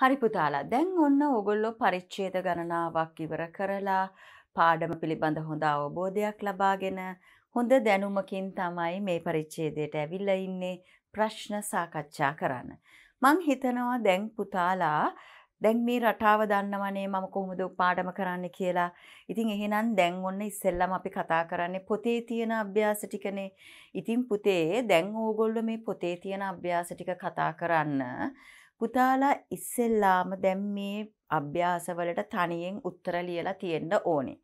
හරිපුතාලා දැන් ඔන්න ඔගොල්ලො පරිච්චේද ගණනාවක් ඉවර කරලා පාඩම පිළිබඳ හොඳ අවබෝධයක් ලබාගෙන හොඳ දැනුමකින් තමයි මේ පරිච්චේදයට ඇවිල්ල ඉන්නේ ප්‍රශ්න සාකච්ඡා කරන්න. මං හිතනවා දැන් පුතාලා දැන් මේ රටාව දන්නවනේ මම කොහොමද පාඩම කරන්න කියලා. ඉතින් එහෙනම් දැන් ඔන්න ඉස්සෙල්ලම අපි කතා කරන්නේ පොතේ තියෙන අභ්‍යාස ටිකනේ. ඉතින් පුතේ දැන් ඕගොල්ලෝ මේ පොතේ තියෙන අභ්‍යාස ටික කතා කරන්න. පුතාලා ඉස්සෙල්ලාම දැම් මේ අභ්‍යාසවලට තනියෙන් උත්තර ලියලා තියෙන්න ඕනේ.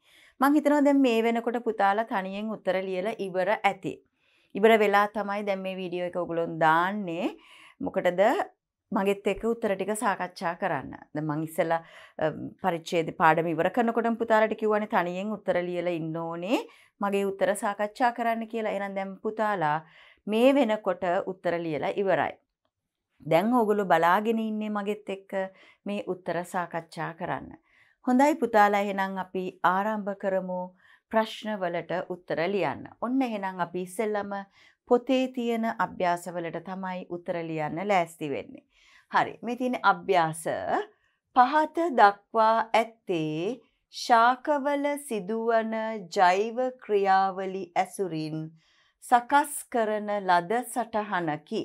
මං හිතනවා දැන් මේ වෙනකොට පුතාලා තනියෙන් උත්තර ලියලා ඉවර ඇති. ඉවර වෙලා තමයි දැන් මේ වීඩියෝ එක ඔයගොල්ලොන් දාන්නේ. මොකටද මගෙත් එක්ක උත්තර ටික සාකච්ඡා කරන්න. දැන් මං ඉස්සෙල්ලා පරිච්ඡේද පාඩම ඉවර කරනකොටම පුතාලට කිව්වනේ තනියෙන් උත්තර ලියලා ඉන්න ඕනේ. මගේ උත්තර සාකච්ඡා කරන්න කියලා. එහෙනම් දැන් පුතාලා මේ වෙනකොට උත්තර ලියලා ඉවරයි. දැන් ඕගොලු බලාගෙන ඉන්නේ මගෙත් එක්ක මේ උත්තර සාකච්ඡා කරන්න. හොඳයි පුතාලා එහෙනම් අපි ආරම්භ කරමු ප්‍රශ්නවලට උත්තර ලියන්න. ඔන්න එහෙනම් අපි ඉස්සෙල්ලම පොතේ තියෙන අභ්‍යාසවලට තමයි උත්තර ලියන්න ලෑස්ති වෙන්නේ. හරි. මේ තියෙන අභ්‍යාස පහත දක්වා ඇත්තේ ශාකවල සිදුවන ජෛව ක්‍රියාවලි ඇසුරින් සකස් කරන ලද සටහනකි.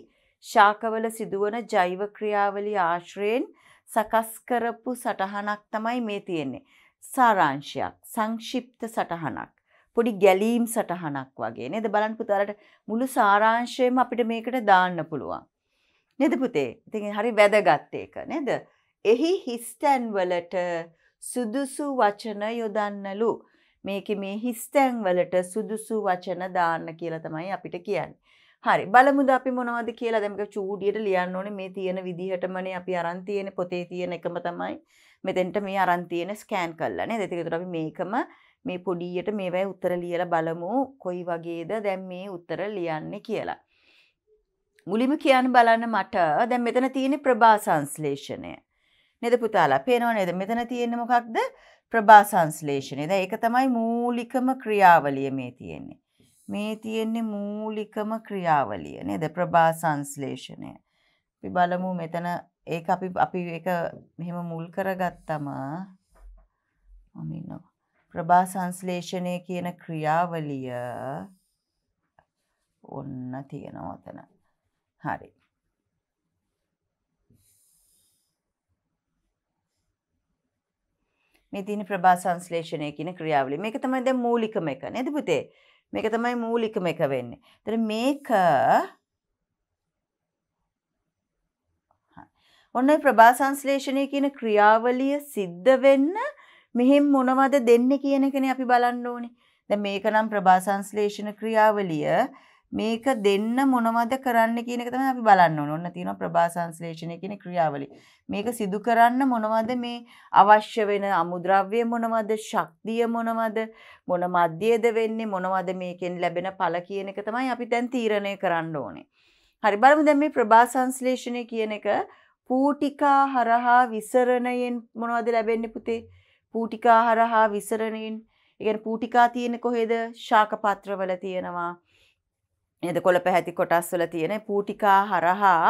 ශාකවල සිදුවන ජෛව ක්‍රියාවලි ආශ්‍රයෙන් සකස් කරපු සටහනක් තමයි මේ තියෙන්නේ. සාරාංශයක්, සංක්ෂිප්ත සටහනක්, පොඩි ගැලීම් සටහනක් වගේ නේද බලන්න පුතාලට මුළු සාරාංශයම අපිට මේකට දාන්න පුළුවන්. නේද පුතේ? ඉතින් හරි වැදගත් ඒක නේද? එහි හිස්තැන් වලට සුදුසු වචන යොදන්නලු. මේකේ මේ හිස්තැන් වලට සුදුසු වචන දාන්න කියලා තමයි අපිට කියන්නේ. හරි බලමුද අපි මොනවද කියලා දැමක චූඩියට ලියන්න ඕනේ මේ තියෙන විදිහටමනේ අපි අරන් තියෙන පොතේ තියෙන එකම තමයි මෙතෙන්ට මේ අරන් තියෙන ස්කෑන් කරලා නේද ඒක විතර අපි මේකම මේ පොඩියට මේවයි උත්තර ලියලා බලමු කොයි වගේද දැන් මේ උත්තර ලියන්නේ කියලා මුලින්ම කියන්න බලන්න මට දැන් මෙතන තියෙන ප්‍රභා සංශ්ලේෂණය නේද පුතාලා පේනව නේද මෙතන තියෙන්නේ මොකක්ද ප්‍රභා සංශ්ලේෂණය දැන් ඒක තමයි මූලිකම ක්‍රියාවලිය මේ තියෙන්නේ මේ තියෙන්නේ මූලිකම ක්‍රියාවලිය නේද ප්‍රභා සංශ්ලේෂණය. අපි බලමු මෙතන ඒක අපි අපි ඒක මෙහෙම මුල් කරගත්තම මම ඉන්නවා. ප්‍රභා සංශ්ලේෂණය කියන ක්‍රියාවලිය ඔන්න තියෙනවා එතන. හරි. මේ තියෙන ප්‍රභා සංශ්ලේෂණය කියන ක්‍රියාවලිය. මේක තමයි දැන් මූලිකම එක නේද පුතේ? මේක තමයි මූලිකම එක වෙන්නේ. එතන මේක ඔන්න ප්‍රභා සංශ්ලේෂණය කියන ක්‍රියාවලිය සිද්ධ වෙන්න මෙහෙම මොනවද දෙන්නේ කියන එකනේ අපි බලන්න ඕනේ. දැන් මේක නම් ප්‍රභා සංශ්ලේෂණ ක්‍රියාවලිය මේක දෙන්න මොනවද කරන්න කියන එක තමයි අපි බලන්න ඕනේ. ඔන්න තියෙනවා ප්‍රභා සංශ්ලේෂණය කියන ක්‍රියාවලිය. මේක සිදු කරන්න මොනවද මේ අවශ්‍ය වෙන අමුද්‍රව්‍ය මොනවද, ශක්තිය මොනවද, මොන මධ්‍යයේද වෙන්නේ මොනවද මේකෙන් ලැබෙන ඵල කියන එක තමයි අපි දැන් තීරණය කරන්න ඕනේ. හරි බලමු දැන් මේ ප්‍රභා සංශ්ලේෂණය කියන එක පූටිකා හරහා විසරණයෙන් මොනවද ලැබෙන්නේ පුතේ? පූටිකා හරහා විසරණයෙන්. ඒ කියන්නේ පූටිකා තියෙන්නේ කොහෙද? ශාක පත්‍රවල තියෙනවා. එදකොළ පැහැති කොටස්වල තියෙන පූටිකා හරහා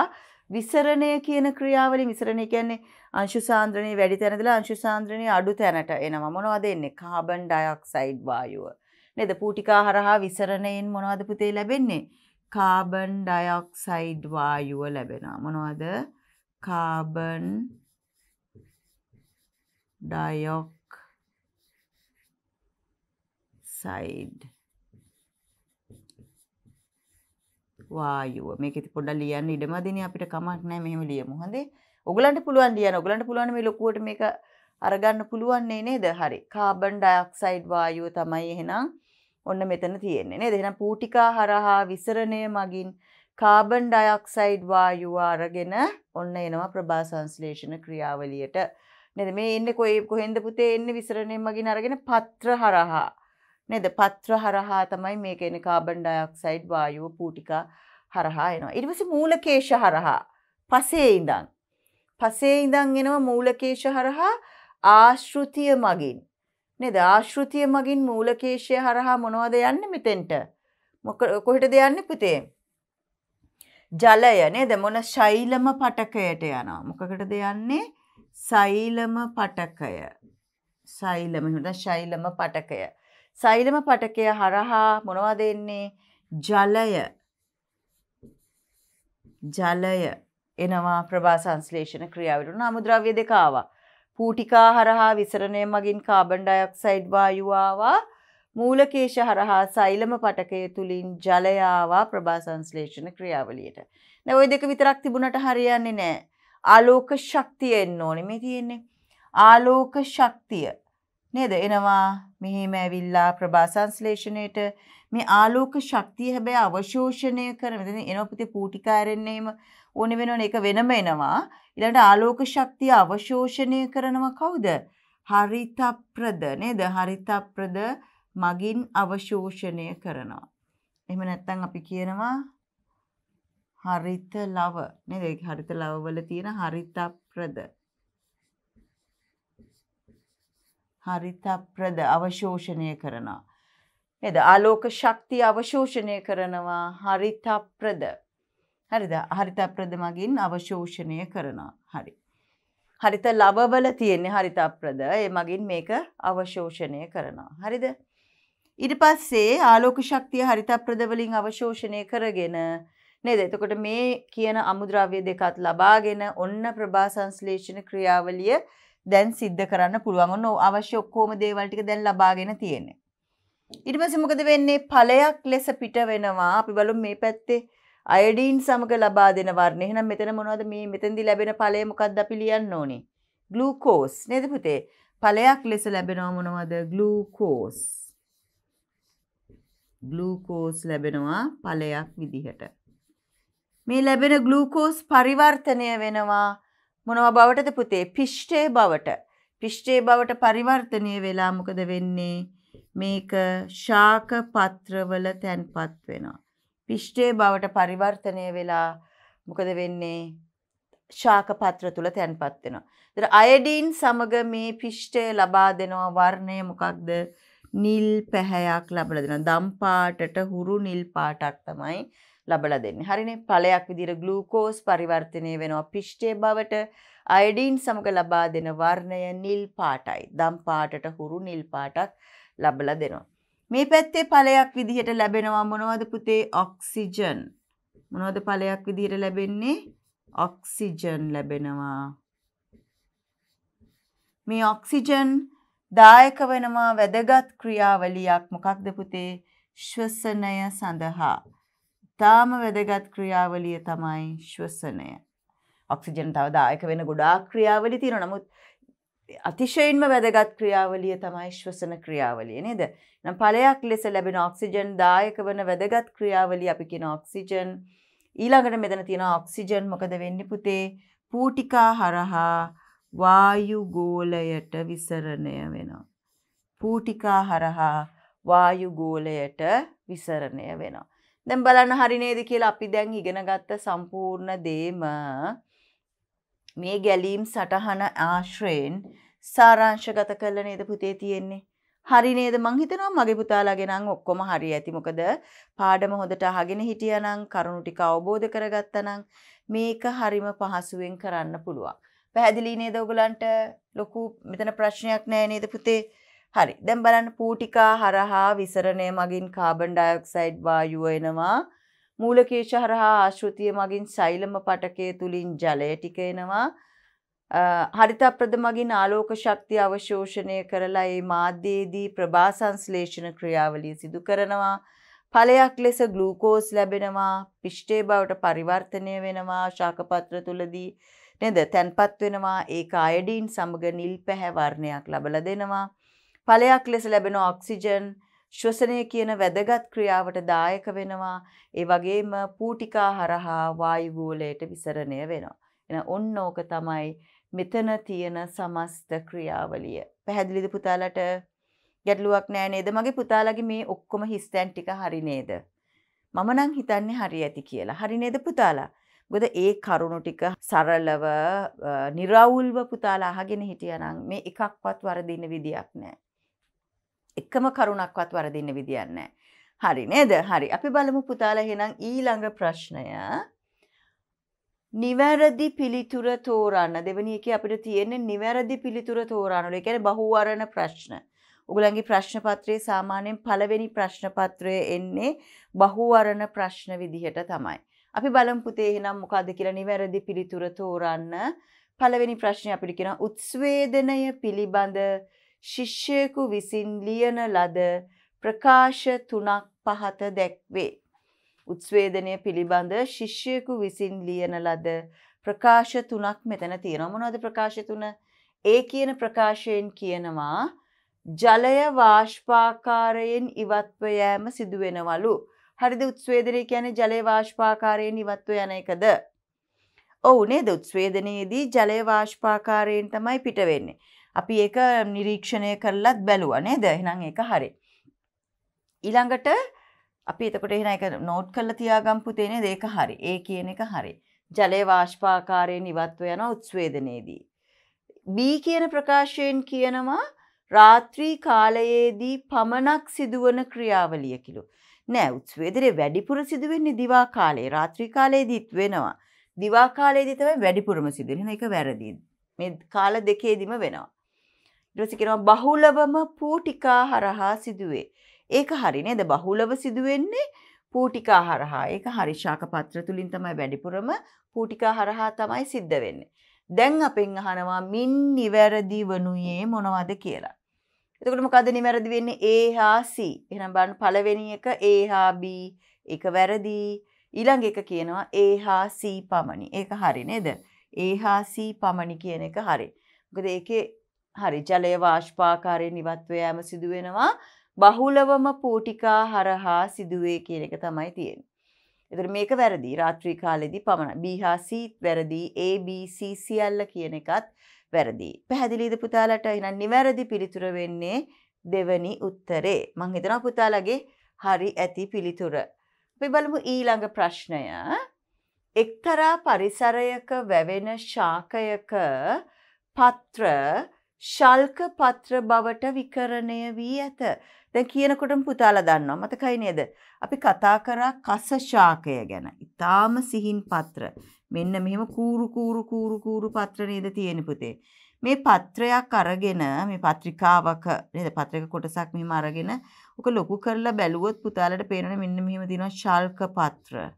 විසරණය කියන ක්‍රියාවලින් විසරණය කියන්නේ අංශු සාන්ද්‍රණය වැඩි තැනදලා අංශු සාන්ද්‍රණය අඩු තැනට එනවා. මොනවද එන්නේ? කාබන් ඩයොක්සයිඩ් වායුව. නේද? පූටිකා හරහා විසරණයෙන් මොනවද පුතේ ලැබෙන්නේ? කාබන් ඩයොක්සයිඩ් වායුව ලැබෙනවා. මොනවද? කාබන් ඩයොක්සයිඩ් වායුව මේක පොඩ ලියන්න ඉඩමදින අපිට කමක් නෑ මෙහම ලියමු හොඳේ ඔගලන්ට පුළුවන් ලියන ඔගලන්ට පුළුවන් මේ ලොකුවට මේක අරගන්න පුළුවන්නේ නේද හරි කාබන් ඩයක්සයිඩ් වායුව තමයි එහෙනම් ඔන්න මෙතන තියෙන්නේ නේද එහෙනම් පූටිකා හරහා විසරණය මගින් කාබන් ඩයක්සයිඩ් වායුව අරගෙන ඔන්න එනවා ප්‍රභා සංශ්ලේෂණ ක්‍රියාවලියට නේද මේ එන්නේ කොයි කොහෙන්ද පුතේ එන්නේ විසරණය මගින් අරගෙන පත්‍ර හරහා නේද පත්‍ර හරහා තමයි මේක එන කාබන් ඩයොක්සයිඩ් වායුව පූටිකා හරහා එනවා. ඊට පස්සේ මූලකේශ හරහා පසේ ඉඳන් පසේ ඉඳන් එනවා මූලකේශ හරහා ආශෘතිය මගින්. නේද? ආශෘතිය මගින් මූලකේශය හරහා මොනවද යන්නේ මෙතෙන්ට? කොහෙටද යන්නේ පුතේ? ජලය නේද? මොන ශෛලම පටකයට යනවා. මොකකටද යන්නේ? සෛලම පටකය. සෛලම හිට ශෛලම පටකය. සෛලම පටකය හරහා මොනවද එන්නේ? ජලය ජලය එනවා ප්‍රභා සංස්ලේෂණ ක්‍රියාවට අමුද්‍රව්‍ය දෙක ආවා. පූටිකා හරහා විසරණය මගින් කාබන් ඩයොක්සයිඩ් වායුව ආවා. මූලකේශ හරහා සෛලම පටකය තුලින් ජලය ආවා ප්‍රභා සංස්ලේෂණ ක්‍රියාවලියට. දැන් ওই දෙක විතරක් තිබුණට හරියන්නේ නැහැ. ආලෝක ශක්තිය එන්න ඕනේ මේ තියෙන්නේ. ආලෝක ශක්තිය නේද එනවා මෙහිම ඇවිල්ලා ප්‍රභා සංස්ලේෂණයට මේ ආලෝක ශක්තිය හැබැයි අවශෝෂණය කරන දැන් එනෝපති පූටිකා RNAම ඕන වෙනවනේ ඒක වෙනම එනවා ඊළඟට ආලෝක ශක්තිය අවශෝෂණය කරනවා කවුද හරිතප්‍රද නේද හරිතප්‍රද මගින් අවශෝෂණය කරනවා එහෙම නැත්නම් අපි කියනවා හරිත ලව නේද ඒක හරිත ලව වල තියෙන හරිතප්‍රද හරිතප්‍රද අවශෝෂණය කරනවා නේද? ආලෝක ශක්තිය අවශෝෂණය කරනවා හරිතප්‍රද. හරිද? හරිතප්‍රද මගින් අවශෝෂණය කරනවා. හරි. හරිත ලවවල තියෙන්නේ හරිතප්‍රද. ඒ මගින් මේක අවශෝෂණය කරනවා. හරිද? ඊට පස්සේ ආලෝක ශක්තිය හරිතප්‍රද වලින් අවශෝෂණය කරගෙන නේද? එතකොට මේ කියන අමුද්‍රව්‍ය දෙකත් ලබාගෙන ඔන්න ප්‍රභා සංශ්ලේෂණ ක්‍රියාවලිය දැන් සිද්ධ කරන්න පුළුවන්. ඔන්න අවශ්‍ය ඔක්කොම දේවල් ටික දැන් ලබාගෙන තියෙන්නේ. ඉට පස්සේ මොකද වෙන්නේ ඵලයක් ලෙස පිට වෙනවා අපි බලමු මේ පැත්තේ අයඩීන් සමග ලබා දෙන වර්ණ. එහෙනම් මෙතන මොනවද මේ මෙතෙන්දි ලැබෙන ඵලය මොකක්ද අපි ලියන්න ඕනේ? ග්ලූකෝස් නේද පුතේ? ඵලයක් ලෙස ලැබෙනව මොනවද? ග්ලූකෝස්. ග්ලූකෝස් ලැබෙනවා ඵලයක් විදිහට. මේ ලැබෙන ග්ලූකෝස් පරිවර්තනය වෙනවා මොනවා බවටද පුතේ? පිෂ්ඨේ බවට. පිෂ්ඨේ බවට පරිවර්තනය වෙලා මොකද වෙන්නේ? මේක ශාක පත්‍රවල තැන්පත් වෙනවා. පිෂ්ඨයේ බවට පරිවර්තනය වෙලා මොකද වෙන්නේ? ශාක පත්‍ර තුල තැන්පත් වෙනවා. ඒතර අයඩින් සමග මේ පිෂ්ඨය ලබා දෙනවා වර්ණය මොකක්ද? නිල් පැහැයක් ලබලා දෙනවා. දම් පාටට හුරු නිල් පාටක් තමයි ලබලා දෙන්නේ. හරිනේ. ඵලයක් විදිහට ග්ලූකෝස් පරිවර්තනය වෙනවා පිෂ්ඨයේ බවට අයඩීන් සමඟ ලබා දෙන වර්ණය නිල් පාටයි. දම් පාටට හුරු නිල් පාටක් ලබලා දෙනවා. මේ පැත්තේ ඵලයක් විදිහට ලැබෙනවා මොනවද පුතේ ඔක්සිජන්. මොනවද ඵලයක් විදිහට ලැබෙන්නේ? ඔක්සිජන් ලැබෙනවා. මේ ඔක්සිජන් දායක වෙනවා වැදගත් ක්‍රියාවලියක් මොකක්ද පුතේ? ශ්වසනය සඳහා. තාම වැදගත් ක්‍රියාවලිය තමයි ශ්වසනය. ඔක්සිජන් තවදායක වෙන ගොඩා ක්‍රියාවලි තියෙන නමුත් අතිශයින්ම වැදගත් ක්‍රියාවලිය තමයි ශ්වසන ක්‍රියාවලිය නේද නම් ඵලයක් ලෙස ලැබෙන ඔක්සිජන් දායක වන වැදගත් ක්‍රියාවලිය අපි කියන ඔක්සිජන් ඊළඟට මෙතන තියෙන ඔක්සිජන් මොකද වෙන්නේ පුතේ පූටිකා හරහා වායු ගෝලයට විසරණය වෙනවා පූටිකා හරහා වායු ගෝලයට විසරණය වෙනවා දැන් බලන්න හරි නේද කියලා අපි දැන් ඉගෙන ගත්ත සම්පූර්ණ දේම මේ ගැලීම් සටහන ආශ්‍රයෙන් සාරාංශගත කළ නේද පුතේ තියෙන්නේ. හරි නේද මං හිතනවා මගේ පුතාලාගේ නම් ඔක්කොම හරි ඇති. මොකද පාඩම හොඳට අහගෙන හිටියානම් කරුණු ටික අවබෝධ කරගත්තනම් මේක හරිම පහසුවෙන් කරන්න පුළුවන්. පැහැදිලි නේද ඔයගලන්ට? ලොකු මෙතන ප්‍රශ්නයක් නෑ නේද පුතේ? හරි. දැන් බලන්න පූටිකා හරහා විසරණය මගින් කාබන් ඩයොක්සයිඩ් වායුව එනවා. මූලකේශ හරහා ආශෘතිය මගින් සෛලම පටකය තුළින් ජලය ටික එනවා. හරිතප්‍රද මගින් ආලෝක ශක්තිය අවශෝෂණය කරලා ඒ මාධ්‍යයේදී ප්‍රභා සංශ්ලේෂණ ක්‍රියාවලිය සිදු කරනවා. ඵලයක් ලෙස ග්ලූකෝස් ලැබෙනවා, පිෂ්ඨේ බවට පරිවර්තනය වෙනවා ශාකපත්‍ර තුලදී. නේද? තැන්පත් වෙනවා. ඒක අයඩින් සමග නිල් පැහැ වර්ණයක් ලබලා දෙනවා. ඵලයක් ලෙස ලැබෙන ඔක්සිජන් ශ්වසනය කියන වැදගත් ක්‍රියාවට දායක වෙනවා. ඒ වගේම පූටිකා හරහා වායු ගෝලයට විසරණය වෙනවා. එන ඔන්න ඕක තමයි මෙතන තියෙන සමස්ත ක්‍රියාවලිය. පැහැදිලිද පුතාලට? ගැටලුවක් නෑ නේද? මගේ පුතාලගේ මේ ඔක්කොම හිස්තැන් ටික හරි නේද? මම නම් හිතන්නේ හරි ඇති කියලා. හරි නේද පුතාලා? ගොද ඒ කරුණු ටික සරලව නිරවුල්ව පුතාලා අහගෙන හිටියනම් මේ එකක්වත් වරදින්න විදියක් නෑ. එකම කරුණක්වත් වරදින්න විදියන්නේ. හරි නේද හරි අපි බලමු පුතාල හෙනම් ඊළඟ ප්‍රශ්නය නිවැරදි පිළිතුර තෝරන්න දෙවනි එක අපිට තියෙන්නේ නිවැරදි පිළිතුර තෝරන්නලු. ඒ කියන්නේ බහුවරණ ප්‍රශ්න. ඔගලන්ගේ ප්‍රශ්න පත්‍රයේ සාමාන්‍යයෙන් පළවෙනි ප්‍රශ්න පත්‍රයේ එන්නේ බහුවරණ ප්‍රශ්න විදිහට තමයි. අපි බලමු පුතේ එහෙනම් මොකද්ද කියලා නිවැරදි පිළිතුර තෝරන්න. පළවෙනි ප්‍රශ්නේ අපිට කියන උත්ස්වේදනය පිළිබඳ ශිෂ්‍යයෙකු විසින් ලියන ලද ප්‍රකාශ තුනක් පහත දැක්වේ. උත්ස්වේදනය පිළිබඳ ශිෂ්‍යයෙකු විසින් ලියන ලද ප්‍රකාශ තුනක් මෙතන තියෙනවා. මොනවද ප්‍රකාශ තුන? ඒ කියන ප්‍රකාශයෙන් කියනවා ජලය වාෂ්පාකාරයෙන් ඉවත්ව යෑම සිදු වෙනවලු. හරිද උත්ස්වේදනය කියන්නේ ජලය වාෂ්පාකාරයෙන් ඉවත්ව යන එකද? ඔව් නේද උත්ස්වේදනයේදී ජලය වාෂ්පාකාරයෙන් තමයි පිට වෙන්නේ. අපි ඒක නිරීක්ෂණය කරලත් බැලුවනේ දැහිනම් ඒක හරි. ඉළඟට අපි එතකොට එහෙන එක නෝට් කල්ල තියාගම්පුතේනේ දේක හරි ඒ කියන එක හරි. ජලය වාශ්පාකාරය නිවත්ව යන උත්ස්වේදනයේදී. බී කියන ප්‍රකාශයෙන් කියනවා රාත්‍රී කාලයේදී පමණක් සිදුවන ක්‍රියාවලියකිලු. නෑ උත්ස්වේදනය වැඩිපුර සිදුවෙන්නේ දිවා කාලේ රාත්‍රී කාලයේදීත් වෙනවා. දිවා කාලයේදී තමයි වැඩිපුරම සිදුවෙන එක වැරදි. මේ කාල දෙකේදීම වෙනවා. ඊට කියනවා බහුලවම පූටිකා හරහා සිදුවේ. ඒක හරි නේද? බහුලව සිදුවෙන්නේ පූටිකා හරහා. ඒක හරි ශාක පත්‍ර තුලින් තමයි වැඩිපුරම පූටිකා හරහා තමයි සිද්ධ වෙන්නේ. දැන් අපෙන් අහනවා මින් නිවැරදි වනුයේ මොනවද කියලා. එතකොට මොකද නිවැරදි වෙන්නේ? A හා C. එහෙනම් බලන්න පළවෙනි එක A හා B එක වැරදි. ඊළඟ එක කියනවා A හා C පමණි. ඒක හරි නේද? A හා C පමණි කියන එක හරි. මොකද ඒකේ හරි ජලය වාශ්පාකාරයෙන් ඉවත්ව යෑම සිදුවෙනවා බහුලවම පූටිකා හරහා සිදුවේ කියන එක තමයි තියෙන. එතර මේක වැරදි රාත්‍රී කාලෙදි පමණ BHC වැරදි ABC සියල්ල කියන එකත් වැරදි. පැහැදිලිද පුතාලට එහෙනම් නිවැරදි පිළිතුර වෙන්නේ දෙවනි උත්තරේ. මං හිතනවා පුතාලගේ හරි ඇති පිළිතුර. අපි බලමු ඊළඟ ප්‍රශ්නය. එක්තරා පරිසරයක වැවෙන ශාකයක පත්‍ර ශල්ක පත්‍ර බවට විකරණය වී ඇත. දැන් කියනකොටම පුතාලා දන්නවා. මතකයි නේද? අපි කතා කරා කස ශාකය ගැන. ඊටාම සිහින් පත්‍ර. මෙන්න මෙහෙම කූරු කූරු කූරු කූරු පත්‍ර නේද තියෙන පුතේ. මේ පත්‍රයක් අරගෙන මේ පත්‍රිකාවක නේද පත්‍රික කොටසක් මෙහෙම අරගෙන ඔක ලොකු කරලා බැලුවොත් පුතාලට පේනවනේ මෙන්න මෙහෙම තියෙනවා ශල්ක පත්‍ර.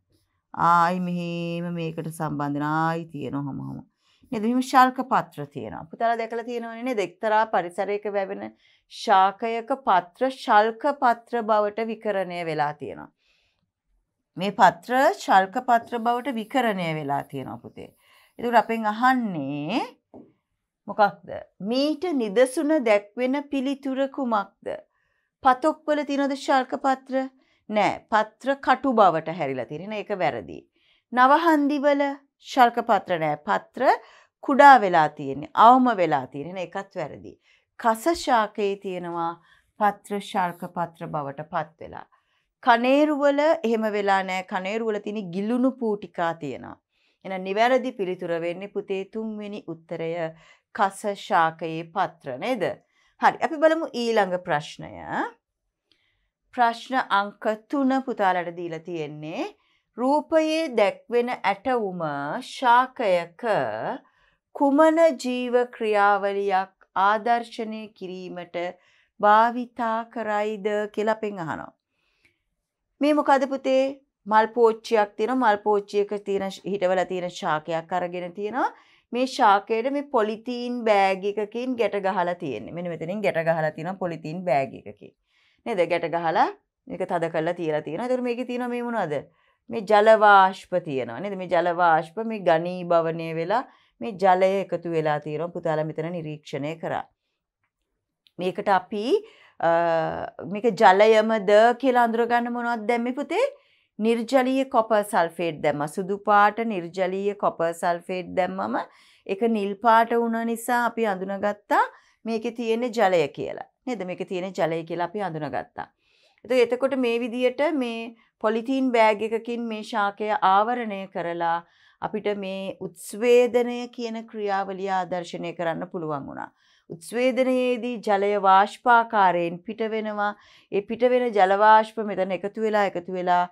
ආයි මෙහෙම මේකට සම්බන්ධන ආයි තියෙනවා හමහම. නේද විශාල්ක පත්‍ර තියෙනවා. පුතාලා දැකලා තියෙනවනේ නේද? එක්තරා පරිසරයක වැවෙන ශාකයක පත්‍ර ශල්ක පත්‍ර බවට විකරණය වෙලා තියෙනවා. මේ පත්‍ර ශල්ක පත්‍ර බවට විකරණය වෙලා තියෙනවා පුතේ. ඒකට අපෙන් අහන්නේ මොකක්ද මීට නිදසුන දැක්වෙන පිළිතුර කුමක්ද පතොක්වල තිනොද ශල්ක පත්‍ර නෑ පත්‍ර කටු බවට හැරිලා තිරෙන එක වැරදි. නවහන්දිවල ශල්ක පත්‍ර නෑ පත්‍ර කුඩා වෙලා තියෙන්නේ අවම වෙලා තියෙන එකත් වැරදි. කස ශාකයේ තියෙනවා පත්‍ර ශල්ක පත්‍ර බවට පත් වෙලා. කනේරුවල එහෙම වෙලා නෑ කනේරුවල තියෙන ගිලුණු පූටිකා තියෙනවා. එන නිවැරදි පිළිතුර වෙන්නේ පුතේ තුන්වෙනි උත්තරය කස ශාකයේ පත්‍ර නේද? හරි අපි බලමු ඊළඟ ප්‍රශ්නය. ප්‍රශ්න අංක 3 පුතාලට දීලා තියෙන්නේ රූපයේ දැක්වෙන ඇටවුම ශාකයක කුමන ජීව ක්‍රියාවලියක් ආදර්ශනය කිරීමට භාවිතා කරයිද කියලා පෙන් අහනවා. මේ මොකද පුතේ මල් පෝච්චියක් තියෙන මල් පෝච්චියක තියෙන හිටවල තියෙන ශාකයක් අරගෙන තියෙනවා. මේ ශාකයට මේ පොලිතීන් බෑග් එකකින් ගැට ගහලා තියෙන්නේ. මෙන්න මෙතනින් ගැට ගහලා තියෙනවා පොලිතීන් බෑග් එකකින්. නේද? ගැට ගහලා මේක තද කරලා තියලා තියෙනවා. ඒතර මේකේ තියෙනවා මේ මොනවද? මේ ජලවාශ්ප තියෙනවා නේද මේ ජලවාශ්ප මේ ගනී භවනය වෙලා මේ ජලය එකතු වෙලා තියෙනවා පුතාලා මෙතන නිරීක්ෂණය කරා මේකට අපි මේක ජලයමද කියලා අඳුරගන්න මොනවද දැම්මේ පුතේ නිර්ජලීය කොපර් සල්ෆේට් දැම්ම සුදු පාට නිර්ජලීය කොපර් සල්ෆේට් දැම්මම එක නිල් පාට වුණ නිසා අපි අඳුනගත්තා මේකේ තියෙන ජලය කියලා නේද මේකේ තියෙන ජලය කියලා අපි අඳුනගත්තා එතකොට මේ විදියට මේ පොලිතීන් බෑග් එකකින් මේ ශාකය ආවරණය කරලා අපිට මේ උත්ස්වේදනය කියන ක්‍රියාවලිය ආදර්ශනය කරන්න පුළුවන් වුණා. උත්ස්වේදනයේදී ජලය වාෂ්පාකාරයෙන් පිටවෙනවා ඒ පිටවෙන ජලවාශ්ප මෙතන එකතු වෙලා එකතු වෙලා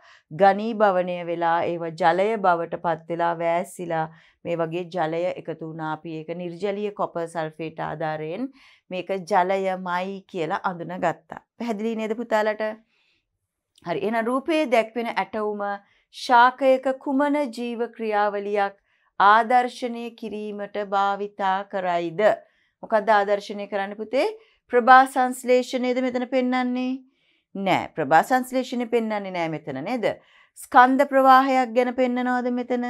ගනී භවනය වෙලා ඒව ජලය බවට පත්වෙලා වෑස්සිලා මේ වගේ ජලය එකතු වුණා අපි ඒක නිර්ජලිය කොප සල්ෆේට ආධාරයෙන් මේක ජලයමයි කියලා අඳුන ගත්තා. පැහැදිලි නේද පුතාලට? හරි එන රූපයේ දැක්වෙන ඇටවුම ශාකයක කුමන ජීව ක්‍රියාවලියක් ආදර්ශනය කිරීමට භාවිතා කරයිද. මොකද ආදර්ශනය කරන්න පුතේ ප්‍රභා සංස්ලේෂණයද මෙතන පෙන්න්නන්නේ. නෑ ප්‍රභා සංස්ලේෂණය පෙන්න්නන්නේ නෑ මෙතන නේද. ස්කන්ධ ප්‍රවාහයක් ගැන පෙන්නනවාද මෙතන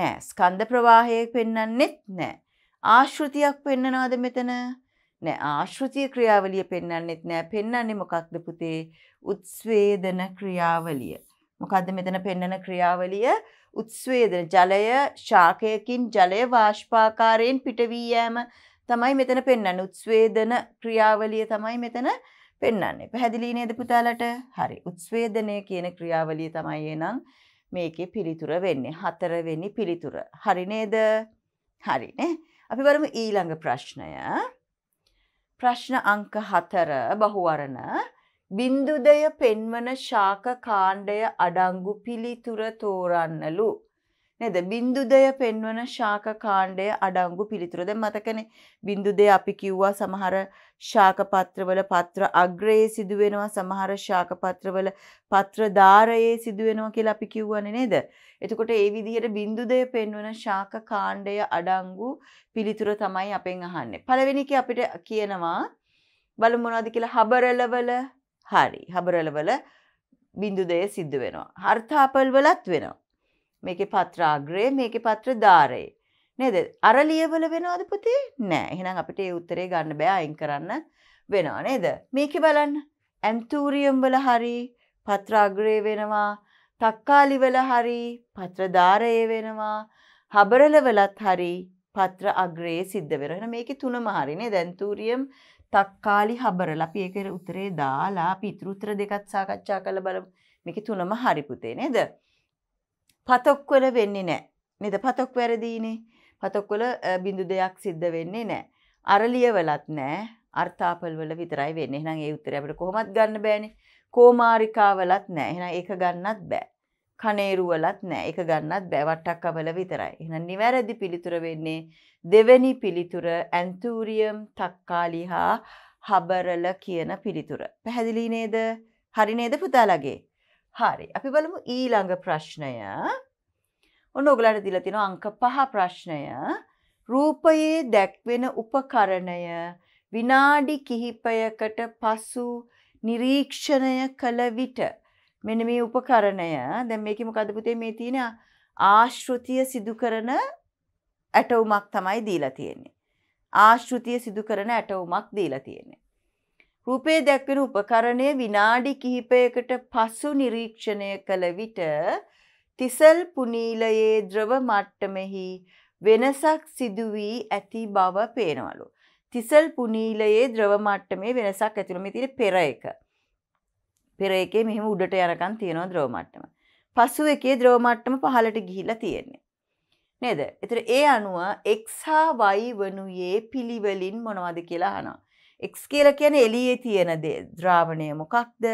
නෑ ස්කන්ධ ප්‍රවාහය පෙන්නන්නෙත් නෑ. ආශෘතියක් පෙන්නනවාද මෙතන නෑ ආශෘතිය ක්‍රියාවලිය පෙන්වන්නෙත් නෑ පෙන්වන්නේ මොකක්ද පුතේ උත්ස්වේදන ක්‍රියාවලිය මොකද්ද මෙතන පෙන්වන ක්‍රියාවලිය උත්ස්වේදන ජලය ශාකයකින් ජලය වාෂ්පාකාරයෙන් පිටවී යෑම තමයි මෙතන පෙන්වන්නේ උත්ස්වේදන ක්‍රියාවලිය තමයි මෙතන පෙන්වන්නේ පැහැදිලි නේද පුතාලට හරි උත්ස්වේදනය කියන ක්‍රියාවලිය තමයි එනං මේකේ පිළිතුර වෙන්නේ හතරවෙනි පිළිතුර හරි නේද හරිනේ අපි බලමු ඊළඟ ප්‍රශ්නය ප්‍රශ්න අංක හතර බහුවරණ බින්දුදය පෙන්වන ශාක කාණ්ඩය අඩංගු පිළිතුර තෝරන්නලු. නේද බින්දුදය පෙන්වන ශාක කාණ්ඩය අඩංගු පිළිතුර දැන් මතකනේ බින්දුදය අපි කිව්වා සමහර ශාක පත්‍රවල පත්‍ර අග්‍රයේ සිදු වෙනවා සමහර ශාක පත්‍රවල පත්‍ර දාරයේ සිදු වෙනවා කියලා අපි කිව්වනේ නේද එතකොට ඒ විදිහට බින්දුදය පෙන්වන ශාක කාණ්ඩය අඩංගු පිළිතුර තමයි අපෙන් අහන්නේ පළවෙනි එක අපිට කියනවා බලමු මොනවද කියලා හබරලවල හරි හබරලවල බින්දුදය සිද්ධ වෙනවා හර්තාපල් වලත් වෙනවා මේකේ පත්‍රාග්‍රේ මේකේ පත්‍ර ධාරේ. නේද? අර ලියවල වෙනවද පුතේ? නෑ. එහෙනම් අපිට ඒ උත්තරේ ගන්න බෑ අයින් කරන්න වෙනවා නේද? මේකේ බලන්න. ඇම්තූරියම් වල හරි පත්‍රාග්‍රේ වෙනවා. තක්කාලි වල හරි පත්‍ර ධාරේ වෙනවා. හබරල වලත් හරි පත්‍ර අග්‍රයේ සිද්ධ වෙනවා. එහෙනම් මේකේ තුනම හරි නේද? ඇම්තූරියම් තක්කාලි හබරල අපි ඒක උත්තරේ දාලා අපි ඉතුරු උත්තර දෙකත් සාකච්ඡා කරලා බලමු. මේකේ තුනම හරි පුතේ නේද? පතොක්වල වෙන්නේ නෑ මෙද පතොක් වැරදීනේ පතොක්වල බිඳු දෙයක් සිද්ධ වෙන්නේ නෑ. අරලියවලත් නෑ අර්ථාපල්වල විතරයි වෙන්න නම් ඒ උත්තර අපට කොහොමත් ගන්න බෑනි කෝමාරිකාවලත් නෑ එහෙනම් ඒක ගන්නත් බෑ. කනේරුවලත් නෑ එක ගන්නත් බැවට්ටක්කවල විතරයි. එහෙනම් නිවැරදි පිළිතුර වෙන්නේ දෙවැනි පිළිතුර ඇන්තූරියම් තක්කාලි හා හබරල කියන පිළිතුර. පැහැදිලි නේද? හරි නේද පුතාලගේ? හරි අපි බලමු ඊළඟ ප්‍රශ්නය ඔන්න ඔගලට දිල තින අංක පහ ප්‍රශ්නය රූපයේ දැක්වෙන උපකරණය විනාඩි කිහිපයකට පසු නිරීක්ෂණය කළ විට මෙන මේ උපකරණය දැම් මේකම කදපුතේ මේ තියෙන ආශෘතිය සිදු කරන ඇටවුමක් තමයි දීලා තියෙන්නේ. ආශෘතිය සිදු කරන ඇටවුමක් දීලා තියෙන්නේ. රූපේ දැක්වෙන උපකරණය විනාඩි කිහිපයකට පසු නිරීක්ෂණය කළ විට තිසල් පුනීලයේ ද්‍රව මට්ටමෙහි වෙනසක් සිදු වී ඇති බව පේනවලු. තිසල් පුනීලයේ ද්‍රව මට්ටමේ වෙනසක් ඇතිවීම තියෙන පෙර එක. පෙර එකේ මෙහෙම උඩට යනකම් තියෙනවා ද්‍රව මට්ටම. පසු එකේ ද්‍රව මට්ටම පහළට ගිහිලා තියෙන්නේ. නේද? ඒතර ඒ අනුව x හා y වනුයේ පිළිවෙලින් මොනවද කියලා අහනවා. එක්ස් කියල කියන එලියේ තියෙන ද්‍රාවණය මොකක්ද